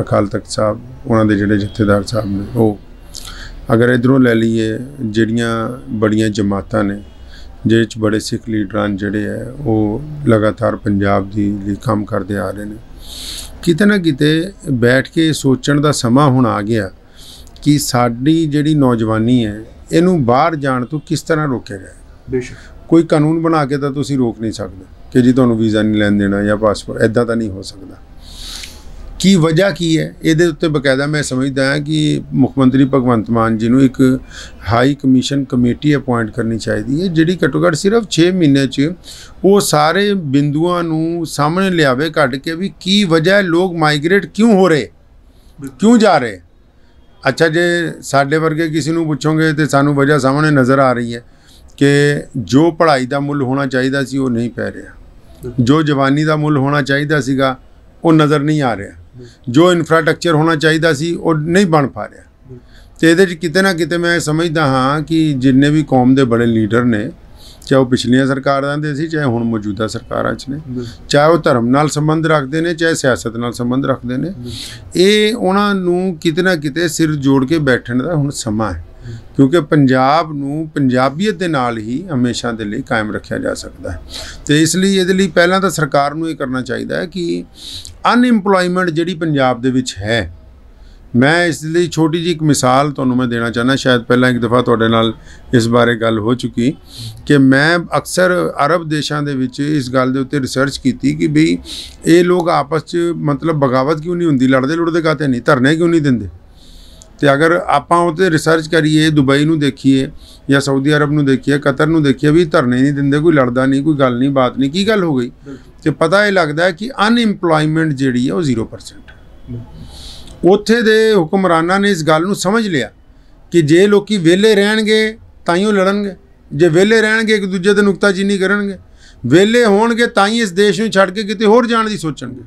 ਅਕਾਲ ਤਖਤ ਸਾਹਿਬ ਉਹਨਾਂ ਦੇ ਜਿਹੜੇ ਜਥੇਦਾਰ ਸਾਹਿਬ ਨੇ ਉਹ ਅਗਰ ਇਧਰੋਂ ਲੈ ਲਈਏ ਜਿਹੜੀਆਂ ਬੜੀਆਂ ਜਮਾਤਾਂ ਨੇ ਜਿਹਦੇ ਚ ਬੜੇ ਸਿੱਖ ਲੀਡਰਾਂ ਜਿਹੜੇ ਆ ਉਹ ਲਗਾਤਾਰ ਪੰਜਾਬ ਦੀ ਲਈ ਕੰਮ ਕਰਦੇ ਆ ਰਹੇ ਨੇ ਕਿਤੇ ਨਾ ਕਿਤੇ ਬੈਠ ਕੇ ਸੋਚਣ ਦਾ ਸਮਾਂ ਹੁਣ ਆ ਗਿਆ ਕਿ ਸਾਡੀ ਜਿਹੜੀ ਨੌਜਵਾਨੀ ਹੈ ਇਹਨੂੰ ਬਾਹਰ ਜਾਣ ਤੋਂ ਕਿਸ ਤਰ੍ਹਾਂ ਰੋਕਿਆ ਜਾਏ ਬੇਸ਼ੱਕ ਕੋਈ ਕਾਨੂੰਨ ਬਣਾ ਕੇ ਤਾਂ ਤੁਸੀਂ ਰੋਕ ਨਹੀਂ ਸਕਦੇ ਕਿ ਜੀ ਤੁਹਾਨੂੰ ਵੀਜ਼ਾ ਨਹੀਂ ਲੈਣ ਦੇਣਾ ਜਾਂ ਪਾਸਪੋਰਟ ਐਦਾਂ ਤਾਂ ਨਹੀਂ ਹੋ ਸਕਦਾ ਕੀ ਵਜ੍ਹਾ ਕੀ ਹੈ ਇਹਦੇ ਉੱਤੇ ਬਕਾਇਦਾ ਮੈਂ ਸਮਝਦਾ ਹਾਂ ਕਿ ਮੁੱਖ ਮੰਤਰੀ ਭਗਵੰਤ ਮਾਨ ਜੀ ਨੂੰ ਇੱਕ ਹਾਈ ਕਮਿਸ਼ਨ ਕਮੇਟੀ ਅਪਾਇੰਟ ਕਰਨੀ ਚਾਹੀਦੀ ਹੈ ਜਿਹੜੀ ਘੱਟੋ ਘੱਟ ਸਿਰਫ 6 ਮਹੀਨੇ 'ਚ ਉਹ ਸਾਰੇ ਬਿੰਦੂਆਂ ਨੂੰ ਸਾਹਮਣੇ ਲਿਆਵੇ ਕੱਢ ਕੇ ਵੀ ਕੀ ਵਜ੍ਹਾ ਹੈ ਲੋਕ ਮਾਈਗ੍ਰੇਟ ਕਿਉਂ ਹੋ ਰਹੇ ਕਿਉਂ ਜਾ ਰਹੇ ਅੱਛਾ ਜੇ ਸਾਡੇ ਵਰਗੇ ਕਿਸੇ ਨੂੰ ਪੁੱਛੋਗੇ ਤੇ ਸਾਨੂੰ ਵਜ੍ਹਾ ਸਾਹਮਣੇ ਨਜ਼ਰ ਆ ਰਹੀ ਹੈ ਕਿ ਜੋ ਪੜ੍ਹਾਈ ਦਾ ਮੁੱਲ ਹੋਣਾ ਚਾਹੀਦਾ ਸੀ ਉਹ ਨਹੀਂ ਪੈ ਰਿਹਾ ਜੋ ਜਵਾਨੀ ਦਾ ਮੁੱਲ ਹੋਣਾ ਚਾਹੀਦਾ ਸੀਗਾ ਉਹ ਨਜ਼ਰ ਨਹੀਂ ਆ ਰਿਹਾ ਜੋ ਇਨਫਰਾਸਟ੍ਰਕਚਰ ਹੋਣਾ ਚਾਹੀਦਾ ਸੀ ਉਹ ਨਹੀਂ ਬਣ ਪਾ ਰਿਹਾ ਤੇ ਇਹਦੇ ਵਿੱਚ ਕਿਤੇ ਨਾ ਕਿਤੇ ਮੈਂ ਸਮਝਦਾ ਹਾਂ ਕਿ ਜਿੰਨੇ ਵੀ ਕੌਮ ਦੇ ਬੜੇ ਲੀਡਰ ਨੇ ਚਾਹੇ ਉਹ ਪਿਛਲੀਆਂ ਸਰਕਾਰਾਂ ਦੇ ਸੀ ਚਾਹੇ ਹੁਣ ਮੌਜੂਦਾ ਸਰਕਾਰਾਂ 'ਚ ਨੇ ਚਾਹੇ ਉਹ ਧਰਮ ਨਾਲ ਸੰਬੰਧ ਰੱਖਦੇ ਨੇ ਚਾਹੇ ਸਿਆਸਤ ਨਾਲ ਸੰਬੰਧ ਰੱਖਦੇ ਨੇ ਇਹ ਉਹਨਾਂ ਨੂੰ ਕਿਤੇ ਨਾ ਕਿਤੇ ਸਿਰ ਜੋੜ ਕੇ ਬੈਠਣ ਦਾ ਹੁਣ ਸਮਾਂ ਹੈ ਕਿਉਂਕਿ ਪੰਜਾਬ ਨੂੰ ਪੰਜਾਬੀਅਤ ਦੇ ਨਾਲ ਹੀ ਹਮੇਸ਼ਾ ਦੇ ਲਈ ਕਾਇਮ ਰੱਖਿਆ ਜਾ ਸਕਦਾ ਹੈ ਤੇ ਇਸ ਲਈ ਇਹਦੇ ਲਈ ਪਹਿਲਾਂ ਤਾਂ ਸਰਕਾਰ ਨੂੰ ਇਹ ਕਰਨਾ ਚਾਹੀਦਾ ਹੈ ਕਿ ਅਨਇੰਪਲੋਇਮੈਂਟ ਜਿਹੜੀ ਪੰਜਾਬ ਦੇ ਵਿੱਚ ਹੈ ਮੈਂ ਇਸ ਲਈ ਛੋਟੀ ਜੀ ਇੱਕ ਮਿਸਾਲ ਤੁਹਾਨੂੰ ਮੈਂ ਦੇਣਾ ਚਾਹਨਾ ਸ਼ਾਇਦ ਪਹਿਲਾਂ ਇੱਕ ਦਫਾ ਤੁਹਾਡੇ ਨਾਲ ਇਸ ਬਾਰੇ ਗੱਲ ਹੋ ਚੁੱਕੀ ਕਿ ਮੈਂ ਅਕਸਰ ਅਰਬ ਦੇਸ਼ਾਂ ਦੇ ਵਿੱਚ ਇਸ ਗੱਲ ਦੇ ਉੱਤੇ ਰਿਸਰਚ ਕੀਤੀ ਕਿ ਬਈ ਇਹ ਲੋਕ ਆਪਸ 'ਚ ਮਤਲਬ ਬਗਾਵਤ ਕਿਉਂ ਨਹੀਂ ਹੁੰਦੀ ਲੜਦੇ ਲੁੜਦੇ ਕਾਤੇ ਨਹੀਂ ਧਰਨੇ ਕਿਉਂ ਨਹੀਂ ਦਿੰਦੇ ਤੇ ਅਗਰ ਆਪਾਂ ਉਹਤੇ ਰਿਸਰਚ ਕਰੀਏ ਦੁਬਈ ਨੂੰ ਦੇਖੀਏ ਜਾਂ ਸਾਊਦੀ ਅਰਬ ਨੂੰ ਦੇਖੀਏ ਕਤਰ ਨੂੰ ਦੇਖੀਏ ਵੀ ਧਰਨੇ ਨਹੀਂ ਦਿੰਦੇ ਕੋਈ ਲੜਦਾ ਨਹੀਂ ਕੋਈ ਗੱਲ ਨਹੀਂ ਬਾਤ ਨਹੀਂ ਕੀ ਗੱਲ ਹੋ ਗਈ ਤੇ ਪਤਾ ਇਹ ਲੱਗਦਾ ਕਿ ਅਨਇੰਪਲੋਇਮੈਂਟ ਜਿਹੜੀ ਹੈ ਉਹ 0% ਹੈ ਉੱਥੇ ਦੇ ਹੁਕਮਰਾਨਾਂ ਨੇ ਇਸ ਗੱਲ ਨੂੰ ਸਮਝ ਲਿਆ ਕਿ ਜੇ ਲੋਕੀ ਵਿਹਲੇ ਰਹਿਣਗੇ ਤਾਂ ਹੀ ਉਹ ਲੜਨਗੇ ਜੇ ਵਿਹਲੇ ਰਹਿਣਗੇ ਇੱਕ ਦੂਜੇ ਦੇ ਨੁਕਤਾਚੀਨੀ ਕਰਨਗੇ ਵਿਹਲੇ ਹੋਣਗੇ ਤਾਂ ਹੀ ਇਸ ਦੇਸ਼ ਨੂੰ ਛੱਡ ਕੇ ਕਿਤੇ ਹੋਰ ਜਾਣ ਦੀ ਸੋਚਣਗੇ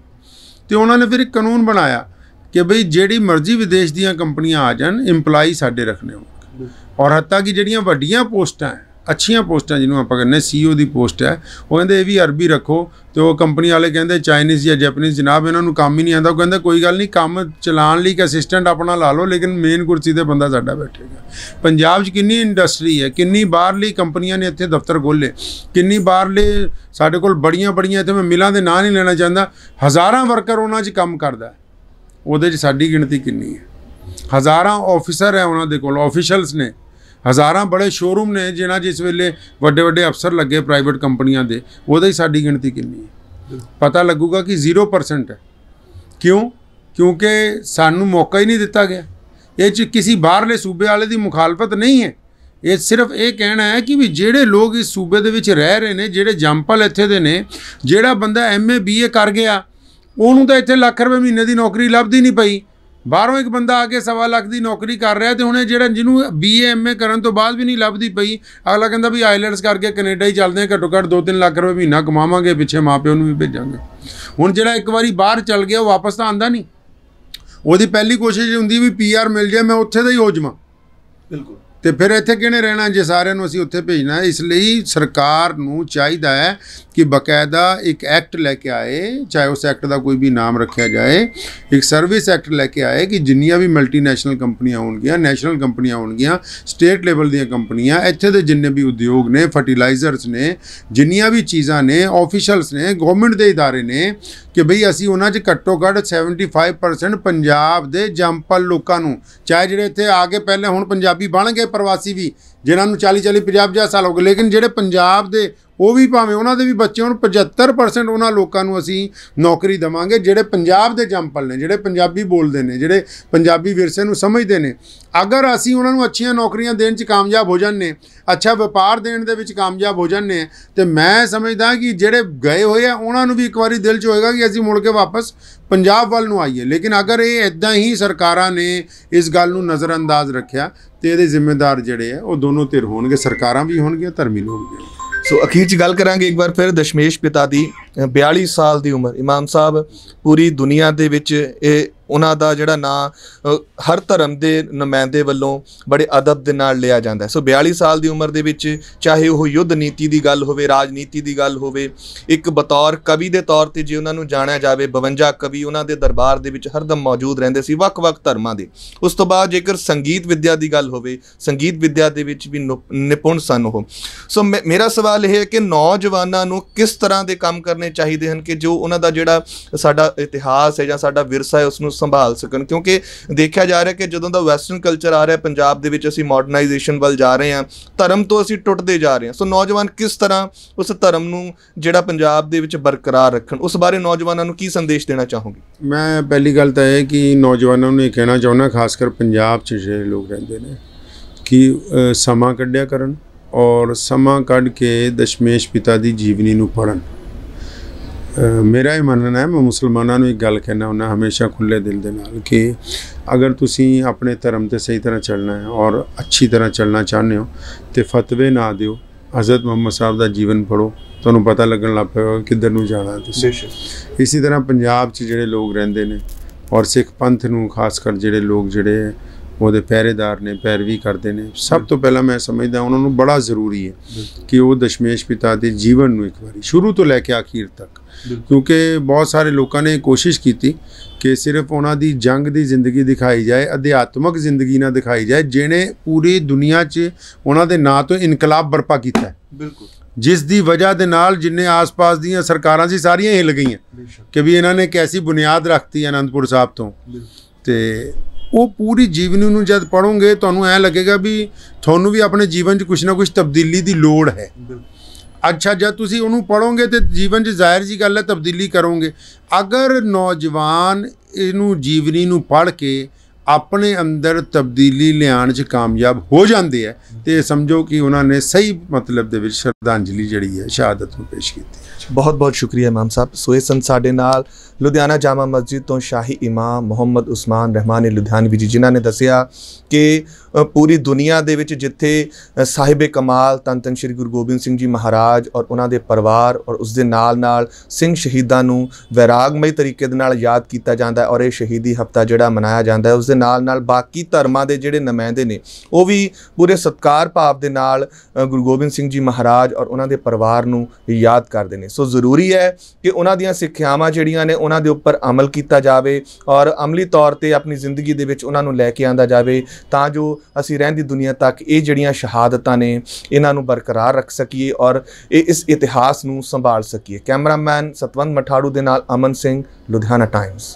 ਤੇ ਉਹਨਾਂ ਨੇ ਫਿਰ ਇੱਕ ਕਾਨੂੰਨ ਬਣਾਇਆ ਕਿ ਭਈ ਜਿਹੜੀ ਮਰਜ਼ੀ ਵਿਦੇਸ਼ ਦੀਆਂ ਕੰਪਨੀਆਂ ਆ ਜਾਣ ਏਮਪਲਾਈ ਸਾਡੇ ਰੱਖਣੇ ਹੋਣਗੇ ਔਰ ਹੱਤਾ ਕਿ ਜਿਹੜੀਆਂ ਵੱਡੀਆਂ ਪੋਸਟਾਂ ਹੈ ਅੱਛੀਆਂ ਪੋਸਟਾਂ ਜਿਹਨੂੰ ਆਪਾਂ ਕਹਿੰਦੇ ਸੀਓ e ਦੀ ਪੋਸਟ ਹੈ ਉਹ ਕਹਿੰਦੇ ਇਹ ਵੀ ਅਰਬੀ ਰੱਖੋ ਤੇ ਉਹ ਕੰਪਨੀ ਵਾਲੇ ਕਹਿੰਦੇ ਚਾਈਨੀਜ਼ ਜਾਂ ਜੈਪਨੀਜ਼ ਜਨਾਬ ਇਹਨਾਂ ਨੂੰ ਕੰਮ ਹੀ ਨਹੀਂ ਆਉਂਦਾ ਉਹ ਕਹਿੰਦਾ ਕੋਈ ਗੱਲ ਨਹੀਂ ਕੰਮ ਚਲਾਉਣ ਲਈ ਇੱਕ ਅਸਿਸਟੈਂਟ ਆਪਣਾ ਲਾ ਲਓ ਲੇਕਿਨ ਮੇਨ ਕੁਰਸੀ ਤੇ ਬੰਦਾ ਸਾਡਾ ਬੈਠੇਗਾ ਪੰਜਾਬ 'ਚ ਕਿੰਨੀ ਇੰਡਸਟਰੀ ਹੈ ਕਿੰਨੀ ਬਾਹਰਲੀ ਕੰਪਨੀਆਂ ਨੇ ਇੱਥੇ ਦਫ਼ਤਰ ਖੋਲੇ ਕਿੰਨੀ ਬਾਹਰਲੇ ਸਾਡੇ ਕੋਲ ਬੜੀਆਂ ਬੜੀਆਂ ਇੱਥੇ ਮੈਂ ਮਿਲਾਂ ਦੇ ਨਾਂ ਨਹੀਂ ਲੈਣਾ ਚਾਹੁੰਦਾ ਹਜ਼ਾਰਾਂ ਵਰਕਰ ਉਹਨਾਂ 'ਚ ਕੰਮ ਕਰਦਾ ਉਹਦੇ 'ਚ ਸਾਡੀ ਗਿਣਤੀ ਕਿੰਨੀ ਹੈ ਹਜ਼ਾਰਾਂ ਆਫੀਸਰ ਹੈ ਉਹਨਾਂ ਦੇ ਕੋਲ ਆਫੀਸ਼ੀਅਲਸ ਨੇ ਹਜ਼ਾਰਾਂ ਬੜੇ ਸ਼ੋਰੂਮ ਨੇ ਜਿਨ੍ਹਾਂ ਜਿਸ ਵੇਲੇ ਵੱਡੇ ਵੱਡੇ ਅਫਸਰ ਲੱਗੇ ਪ੍ਰਾਈਵੇਟ ਕੰਪਨੀਆਂ ਦੇ ਉਹਦਾ ਹੀ ਸਾਡੀ ਗਿਣਤੀ ਕਿੰਨੀ ਹੈ ਪਤਾ ਲੱਗੂਗਾ ਕਿ 0% ਹੈ ਕਿਉਂ ਕਿਉਂਕਿ ਸਾਨੂੰ ਮੌਕਾ ਹੀ ਨਹੀਂ ਦਿੱਤਾ ਗਿਆ ਇਹ ਚ ਕਿਸੇ ਬਾਹਰਲੇ ਸੂਬੇ ਵਾਲੇ ਦੀ ਮੁਖਾਲਫਤ ਨਹੀਂ ਹੈ ਇਹ ਸਿਰਫ ਇਹ ਕਹਿਣਾ ਹੈ ਕਿ ਵੀ ਜਿਹੜੇ ਲੋਕ ਇਸ ਸੂਬੇ ਦੇ ਵਿੱਚ ਰਹਿ ਰਹੇ ਨੇ ਜਿਹੜੇ ਜੰਪਲ ਇੱਥੇ ਦੇ ਨੇ ਜਿਹੜਾ ਬੰਦਾ ਐਮਏ ਬੀਏ ਕਰ ਗਿਆ ਉਹਨੂੰ ਤਾਂ ਇੱਥੇ ਲੱਖ ਰੁਪਏ ਮਹੀਨੇ ਦੀ ਨੌਕਰੀ ਲੱਭਦੀ ਨਹੀਂ ਪਈ ਬਾਹਰੋਂ ਇੱਕ ਬੰਦਾ ਆ ਕੇ ਸਵਾ ਲੱਖ ਦੀ ਨੌਕਰੀ ਕਰ ਰਿਹਾ ਤੇ ਹੁਣੇ ਜਿਹੜਾ ਜਿਹਨੂੰ ਬੀਏ ਐਮਏ ਕਰਨ ਤੋਂ ਬਾਅਦ ਵੀ ਨਹੀਂ ਲੱਭਦੀ ਪਈ ਅਗਲਾ ਕਹਿੰਦਾ ਵੀ ਆਈਲੈਂਡਸ ਕਰਕੇ ਕੈਨੇਡਾ ਹੀ ਚੱਲਦੇ ਆ ਘੱਟੋ ਘੱਟ 2-3 ਲੱਖ ਰੁਪਏ ਮਹੀਨਾ ਕਮਾਵਾਂਗੇ ਪਿੱਛੇ ਮਾਪਿਓ ਨੂੰ ਵੀ ਭੇਜਾਂਗੇ ਹੁਣ ਜਿਹੜਾ ਇੱਕ ਵਾਰੀ ਬਾਹਰ ਚੱਲ ਗਿਆ ਉਹ ਵਾਪਸ ਤਾਂ ਆਂਦਾ ਨਹੀਂ ਉਹਦੀ ਪਹਿਲੀ ਕੋਸ਼ਿਸ਼ ਹੁੰਦੀ ਵੀ ਪੀਆਰ ਮਿਲ ਜਾਏ ਮੈਂ ਉੱਥੇ ਦਾ ਹੀ ਹੋ ਜਾਵਾਂ ਬਿਲਕੁਲ ਤੇ ਫਿਰ ਇੱਥੇ ਕਿਹਨੇ ਰਹਿਣਾ ਜੇ ਸਾਰਿਆਂ ਨੂੰ ਅਸੀਂ ਉੱਥੇ ਭੇਜਣਾ ਇਸ ਲਈ ਸਰਕਾਰ ਨੂੰ ਚਾਹੀਦਾ ਹੈ ਕਿ ਬਕਾਇਦਾ ਇੱਕ ਐਕਟ ਲੈ ਕੇ ਆਏ ਚਾਹੇ ਉਸ ਐਕਟ ਦਾ ਕੋਈ ਵੀ ਨਾਮ ਰੱਖਿਆ ਜਾਏ ਇੱਕ ਸਰਵਿਸ ਐਕਟ ਲੈ ਕੇ ਆਏ ਕਿ ਜਿੰਨੀਆਂ ਵੀ ਮਲਟੀਨੈਸ਼ਨਲ ਕੰਪਨੀਆਂ ਹੋਣਗੀਆਂ ਨੈਸ਼ਨਲ ਕੰਪਨੀਆਂ ਹੋਣਗੀਆਂ ਸਟੇਟ ਲੈਵਲ ਦੀਆਂ ਕੰਪਨੀਆਂ ਇੱਥੇ ਦੇ ਜਿੰਨੇ ਵੀ ਉਦਯੋਗ ਨੇ ਫਰਟੀਲਾਈਜ਼ਰਸ ਨੇ ਜਿੰਨੀਆਂ ਵੀ ਚੀਜ਼ਾਂ ਨੇ ਆਫੀਸ਼ੀਅਲਸ ਨੇ ਗਵਰਨਮੈਂਟ ਦੇ ادارے ਨੇ ਕਿ ਭਈ ਅਸੀਂ ਉਹਨਾਂ 'ਚ ਘੱਟੋ ਘੱਟ 75% ਪੰਜਾਬ ਦੇ ਜੰਪਲ ਲੋਕਾਂ ਨੂੰ ਚਾਹੇ ਜਿਹੜੇ ਇੱਥੇ ਆ ਕੇ ਪਹਿਲੇ ਹੁਣ ਪੰਜਾਬੀ ਬਣ ਗਏ ਪ੍ਰਵਾਸੀ ਵੀ ਜਿਨ੍ਹਾਂ ਨੂੰ 40 40 50 50 ਸਾਲ ਹੋ ਗਏ ਲੇਕਿਨ ਜਿਹੜੇ ਪੰਜਾਬ ਦੇ ਉਹ ਵੀ ਭਾਵੇਂ ਉਹਨਾਂ ਦੇ ਵੀ ਬੱਚੇ ਨੂੰ 75% ਉਹਨਾਂ ਲੋਕਾਂ ਨੂੰ ਅਸੀਂ ਨੌਕਰੀ ਦਵਾਂਗੇ ਜਿਹੜੇ ਪੰਜਾਬ ਦੇ ਜੰਪਲ ਨੇ ਜਿਹੜੇ ਪੰਜਾਬੀ ਬੋਲਦੇ ਨੇ ਜਿਹੜੇ ਪੰਜਾਬੀ ਵਿਰਸੇ ਨੂੰ ਸਮਝਦੇ ਨੇ ਅਗਰ ਅਸੀਂ ਉਹਨਾਂ ਨੂੰ ਅੱਛੀਆਂ ਨੌਕਰੀਆਂ ਦੇਣ 'ਚ ਕਾਮਯਾਬ ਹੋ ਜਾਂਦੇ ਅੱਛਾ ਵਪਾਰ ਦੇਣ ਦੇ ਵਿੱਚ ਕਾਮਯਾਬ ਹੋ ਜਾਂਦੇ ਤੇ ਮੈਂ ਸਮਝਦਾ ਕਿ ਜਿਹੜੇ ਗਏ ਹੋਏ ਆ ਉਹਨਾਂ ਨੂੰ ਵੀ ਇੱਕ ਵਾਰੀ ਦਿਲ 'ਚ ਹੋਏਗਾ ਕਿ ਅਸੀਂ ਮੁੜ ਕੇ ਵਾਪਸ ਪੰਜਾਬ ਵੱਲ ਨੂੰ ਆਈਏ ਲੇਕਿਨ ਅਗਰ ਇਹ ਇਦਾਂ ਹੀ ਸਰਕਾਰਾਂ ਨੇ ਇਸ ਗੱਲ ਨੂੰ ਨਜ਼ਰਅੰਦਾਜ਼ ਰੱਖਿਆ ਤੇ ਇਹਦੇ ਜ਼ਿੰਮੇਦਾਰ ਜਿਹੜੇ ਆ ਉਹ ਦੋਨੋਂ ਦੋਨੋਂ ਧਿਰ ਹੋਣਗੇ ਸਰਕਾਰਾਂ ਵੀ ਹੋਣਗੀਆਂ ਧਰਮੀ ਲੋਕ ਵੀ ਸੋ ਅਖੀਰ 'ਚ ਗੱਲ ਕਰਾਂਗੇ ਇੱਕ ਵਾਰ ਫਿਰ ਦਸ਼ਮੇਸ਼ ਪਿਤਾ ਦੀ 42 ਸਾਲ ਦੀ ਉਮਰ ਇਮਾਮ ਸਾਹਿਬ ਪੂਰੀ ਦੁਨੀਆ ਦੇ ਵਿੱਚ ਇਹ ਉਹਨਾਂ ਦਾ ਜਿਹੜਾ ਨਾਂ ਹਰ ਧਰਮ ਦੇ ਨੁਮਾਇੰਦੇ ਵੱਲੋਂ ਬੜੇ ਅਦਬ ਦੇ ਨਾਲ ਲਿਆ ਜਾਂਦਾ ਸੋ 42 ਸਾਲ ਦੀ ਉਮਰ ਦੇ ਵਿੱਚ ਚਾਹੇ ਉਹ ਯੁੱਧ ਨੀਤੀ ਦੀ ਗੱਲ ਹੋਵੇ ਰਾਜਨੀਤੀ ਦੀ ਗੱਲ ਹੋਵੇ ਇੱਕ ਬਤੌਰ ਕਵੀ ਦੇ ਤੌਰ ਤੇ ਜੇ ਉਹਨਾਂ ਨੂੰ ਜਾਣਿਆ ਜਾਵੇ 52 ਕਵੀ ਉਹਨਾਂ ਦੇ ਦਰਬਾਰ ਦੇ ਵਿੱਚ ਹਰਦਮ ਮੌਜੂਦ ਰਹਿੰਦੇ ਸੀ ਵੱਖ-ਵੱਖ ਧਰਮਾਂ ਦੇ ਉਸ ਤੋਂ ਬਾਅਦ ਜੇਕਰ ਸੰਗੀਤ ਵਿਦਿਆ ਦੀ ਗੱਲ ਹੋਵੇ ਸੰਗੀਤ ਵਿਦਿਆ ਦੇ ਵਿੱਚ ਵੀ ਨਿਪੁੰਨ ਸਨ ਉਹ ਸੋ ਮੇਰਾ ਸਵਾਲ ਇਹ ਹੈ ਕਿ ਨੌਜਵਾਨਾਂ ਨੂੰ ਕਿਸ ਤਰ੍ਹਾਂ ਦੇ ਕੰਮ ਕਰਨੇ ਕਰਨੇ ਚਾਹੀਦੇ ਹਨ ਕਿ ਜੋ ਉਹਨਾਂ ਦਾ ਜਿਹੜਾ ਸਾਡਾ ਇਤਿਹਾਸ ਹੈ ਜਾਂ ਸਾਡਾ ਵਿਰਸਾ ਹੈ ਉਸ ਨੂੰ ਸੰਭਾਲ ਸਕਣ ਕਿਉਂਕਿ ਦੇਖਿਆ ਜਾ ਰਿਹਾ ਕਿ ਜਦੋਂ ਦਾ ਵੈਸਟਰਨ ਕਲਚਰ ਆ ਰਿਹਾ ਪੰਜਾਬ ਦੇ ਵਿੱਚ ਅਸੀਂ ਮਾਡਰਨਾਈਜੇਸ਼ਨ ਵੱਲ ਜਾ ਰਹੇ ਹਾਂ ਧਰਮ ਤੋਂ ਅਸੀਂ ਟੁੱਟਦੇ ਜਾ ਰਹੇ ਹਾਂ ਸੋ ਨੌਜਵਾਨ ਕਿਸ ਤਰ੍ਹਾਂ ਉਸ ਧਰਮ ਨੂੰ ਜਿਹੜਾ ਪੰਜਾਬ ਦੇ ਵਿੱਚ ਬਰਕਰਾਰ ਰੱਖਣ ਉਸ ਬਾਰੇ ਨੌਜਵਾਨਾਂ ਨੂੰ ਕੀ ਸੰਦੇਸ਼ ਦੇਣਾ ਚਾਹੋਗੇ ਮੈਂ ਪਹਿਲੀ ਗੱਲ ਤਾਂ ਇਹ ਕਿ ਨੌਜਵਾਨਾਂ ਨੂੰ ਇਹ ਕਹਿਣਾ ਚਾਹੁੰਦਾ ਖਾਸ ਕਰ ਪੰਜਾਬ 'ਚ ਜਿਹੜੇ ਲੋਕ ਰਹਿੰਦੇ ਨੇ ਕਿ ਸਮਾਂ ਕੱਢਿਆ ਕਰਨ ਔਰ ਸਮਾਂ ਕੱਢ ਕੇ ਦਸ਼ਮੇਸ਼ ਪਿਤਾ ਦੀ ਜੀਵਨੀ ਨੂੰ ਪੜਨ ਮੇਰਾ ਇਹ ਮੰਨਣਾ ਹੈ ਮੈਂ ਮੁਸਲਮਾਨਾਂ ਨੂੰ ਇੱਕ ਗੱਲ ਕਹਿਣਾ ਹੁੰਦਾ ਹਮੇਸ਼ਾ ਖੁੱਲੇ ਦਿਲ ਦੇ ਨਾਲ ਕਿ ਅਗਰ ਤੁਸੀਂ ਆਪਣੇ ਧਰਮ ਤੇ ਸਹੀ ਤਰ੍ਹਾਂ ਚੱਲਣਾ ਹੈ ਔਰ ਅੱਛੀ ਤਰ੍ਹਾਂ ਚੱਲਣਾ ਚਾਹੁੰਦੇ ਹੋ ਤੇ ਫਤਵੇ ਨਾ ਦਿਓ ਹਜ਼ਰਤ ਮੁਹੰਮਦ ਸਾਹਿਬ ਦਾ ਜੀਵਨ ਪੜੋ ਤੁਹਾਨੂੰ ਪਤਾ ਲੱਗਣ ਲੱਗ ਪਏਗਾ ਕਿੱਧਰ ਨੂੰ ਜਾਣਾ ਤੁਸੀਂ ਇਸੇ ਤਰ੍ਹਾਂ ਪੰਜਾਬ 'ਚ ਜਿਹੜੇ ਲੋਕ ਰਹਿੰਦੇ ਨੇ ਔਰ ਸਿੱਖ ਪੰਥ ਨੂੰ ਖਾਸ ਕਰ ਜਿਹੜੇ ਲੋਕ ਜਿਹੜੇ ਉਹਦੇ ਪਹਿਰੇਦਾਰ ਨੇ ਪੈਰਵੀ ਕਰਦੇ ਨੇ ਸਭ ਤੋਂ ਪਹਿਲਾਂ ਮੈਂ ਸਮਝਦਾ ਉਹਨਾਂ ਨੂੰ ਬੜਾ ਜ਼ਰੂਰੀ ਹੈ ਕਿ ਉਹ ਦਸ਼ਮੇਸ਼ ਪਿਤਾ ਦੇ ਜੀਵਨ ਨੂੰ ਇੱਕ ਵਾਰੀ ਸ਼ੁਰੂ ਤੋਂ ਲੈ ਕੇ ਆਖੀਰ ਤੱਕ ਕਿਉਂਕਿ ਬਹੁਤ ਸਾਰੇ ਲੋਕਾਂ ਨੇ ਕੋਸ਼ਿਸ਼ ਕੀਤੀ ਕਿ ਸਿਰਫ ਉਹਨਾਂ ਦੀ ਜੰਗ ਦੀ ਜ਼ਿੰਦਗੀ ਦਿਖਾਈ ਜਾਏ ਅਧਿਆਤਮਕ ਜ਼ਿੰਦਗੀ ਨਾ ਦਿਖਾਈ ਜਾਏ ਜਿਹਨੇ ਪੂਰੀ ਦੁਨੀਆ 'ਚ ਉਹਨਾਂ ਦੇ ਨਾਂ ਤੋਂ ਇਨਕਲਾਬ ਬਰਪਾ ਕੀਤਾ ਬਿਲਕੁਲ ਜਿਸ ਦੀ ਵਜ੍ਹਾ ਦੇ ਨਾਲ ਜਿੰਨੇ ਆਸ-ਪਾਸ ਦੀਆਂ ਸਰਕਾਰਾਂ ਸੀ ਸਾਰੀਆਂ ਹਿੱਲ ਗਈਆਂ ਕਿ ਵੀ ਇਹਨਾਂ ਨੇ ਕੈਸੀ ਬੁਨਿਆਦ ਰੱਖਤੀ ਅਨੰਦਪੁਰ ਸਾਹਿਬ ਤੋਂ ਤੇ ਉਹ ਪੂਰੀ ਜੀਵਨੀ ਨੂੰ ਜਦ ਪੜੋਗੇ ਤੁਹਾਨੂੰ ਐ ਲੱਗੇਗਾ ਵੀ ਤੁਹਾਨੂੰ ਵੀ ਆਪਣੇ ਜੀਵਨ 'ਚ ਕੁਝ ਨਾ ਕੁਝ ਤਬਦੀਲੀ ਦੀ ਲੋੜ ਹੈ ਅੱਛਾ ਜਦ ਤੁਸੀਂ ਉਹਨੂੰ ਪੜੋਗੇ ਤੇ ਜੀਵਨ 'ਚ ਜ਼ਾਹਿਰ ਜੀ ਗੱਲ ਹੈ ਤਬਦੀਲੀ ਕਰੋਗੇ ਅਗਰ ਨੌਜਵਾਨ ਇਹਨੂੰ ਜੀਵਨੀ ਨੂੰ ਪੜ ਕੇ ਆਪਣੇ ਅੰਦਰ ਤਬਦੀਲੀ ਲਿਆਉਣ 'ਚ ਕਾਮਯਾਬ ਹੋ ਜਾਂਦੇ ਆ ਤੇ ਸਮਝੋ ਕਿ ਉਹਨਾਂ ਨੇ ਸਹੀ ਮਤਲਬ ਦੇ ਵਿੱਚ ਸ਼ਰਧਾਂਜਲੀ ਜਿਹੜੀ ਹੈ ਸ਼ਹਾਦਤ ਨੂੰ ਪੇਸ਼ ਕੀਤੀ ਬਹੁਤ ਬਹੁਤ ਸ਼ੁਕਰੀਆ ਇਮਾਮ ਸਾਹਿਬ ਸੋਏ ਸੰ ਸਾਡੇ ਨਾਲ ਲੁਧਿਆਣਾ ਜਾਮਾ ਮਸਜਿਦ ਤੋਂ ਸ਼ਾਹੀ ਇਮਾਮ ਮੁਹੰਮਦ ਉਸਮਾਨ ਰਹਿਮਾਨ ਲੁਧਿਆਣਵੀ ਜੀ ਜਿਨ੍ਹਾਂ ਨੇ ਦੱਸਿਆ ਕਿ ਪੂਰੀ ਦੁਨੀਆ ਦੇ ਵਿੱਚ ਜਿੱਥੇ ਸਾਹਿਬੇ ਕਮਾਲ ਤਨ ਤਨ ਸ਼੍ਰੀ ਗੁਰੂ ਗੋਬਿੰਦ ਸਿੰਘ ਜੀ ਮਹਾਰਾਜ ਔਰ ਉਹਨਾਂ ਦੇ ਪਰਿਵਾਰ ਔਰ ਉਸ ਦੇ ਨਾਲ ਨਾਲ ਸਿੰਘ ਸ਼ਹੀਦਾਂ ਨੂੰ ਵਿਰਾਗਮਈ ਤਰੀਕੇ ਦੇ ਨਾਲ ਯਾਦ ਕੀਤਾ ਜਾਂਦਾ ਹੈ ਔਰ ਇਹ ਸ਼ਹੀਦੀ ਹਫਤਾ ਜਿਹੜਾ ਮਨਾਇਆ ਜਾਂਦਾ ਹੈ ਉਸ ਦੇ ਨਾਲ ਨਾਲ ਬਾਕੀ ਧਰਮਾਂ ਦੇ ਜਿਹੜੇ ਨਮਾਇंदे ਨੇ ਉਹ ਵੀ ਪੂਰੇ ਸਤਕਾਰ ਭਾਵ ਦੇ ਨਾਲ ਗੁਰੂ ਗੋਬਿੰਦ ਸਿੰਘ ਜੀ ਮਹਾਰਾਜ ਔਰ ਉਹਨਾਂ ਦੇ ਪਰਿਵਾਰ ਨੂੰ ਯਾਦ ਕਰਦੇ ਨੇ ਸੋ ਜ਼ਰੂਰੀ ਹੈ ਕਿ ਉਹਨਾਂ ਦੀਆਂ ਸਿੱਖਿਆਵਾਂ ਜਿਹੜੀਆਂ ਨੇ ਉਹਨਾਂ ਦੇ ਉੱਪਰ ਅਮਲ ਕੀਤਾ ਜਾਵੇ ਔਰ ਅਮਲੀ ਤੌਰ ਤੇ ਆਪਣੀ ਜ਼ਿੰਦਗੀ ਦੇ ਵਿੱਚ ਉਹਨਾਂ ਨੂੰ ਲੈ ਕੇ ਆਂਦਾ ਜਾਵੇ ਤਾਂ ਜੋ ਅਸੀਂ ਰਹਿੰਦੀ ਦੁਨੀਆ ਤੱਕ ਇਹ ਜਿਹੜੀਆਂ ਸ਼ਹਾਦਤਾਂ ਨੇ ਇਹਨਾਂ ਨੂੰ ਬਰਕਰਾਰ ਰੱਖ ਸਕੀਏ ਔਰ ਇਹ ਇਸ ਇਤਿਹਾਸ ਨੂੰ ਸੰਭਾਲ ਸਕੀਏ ਕੈਮਰਾਮੈਨ ਸਤਵੰਤ ਮਠਾੜੂ ਦੇ ਨਾਲ ਅਮਨ ਸਿੰਘ ਲੁਧਿਆਣਾ ਟਾਈਮਸ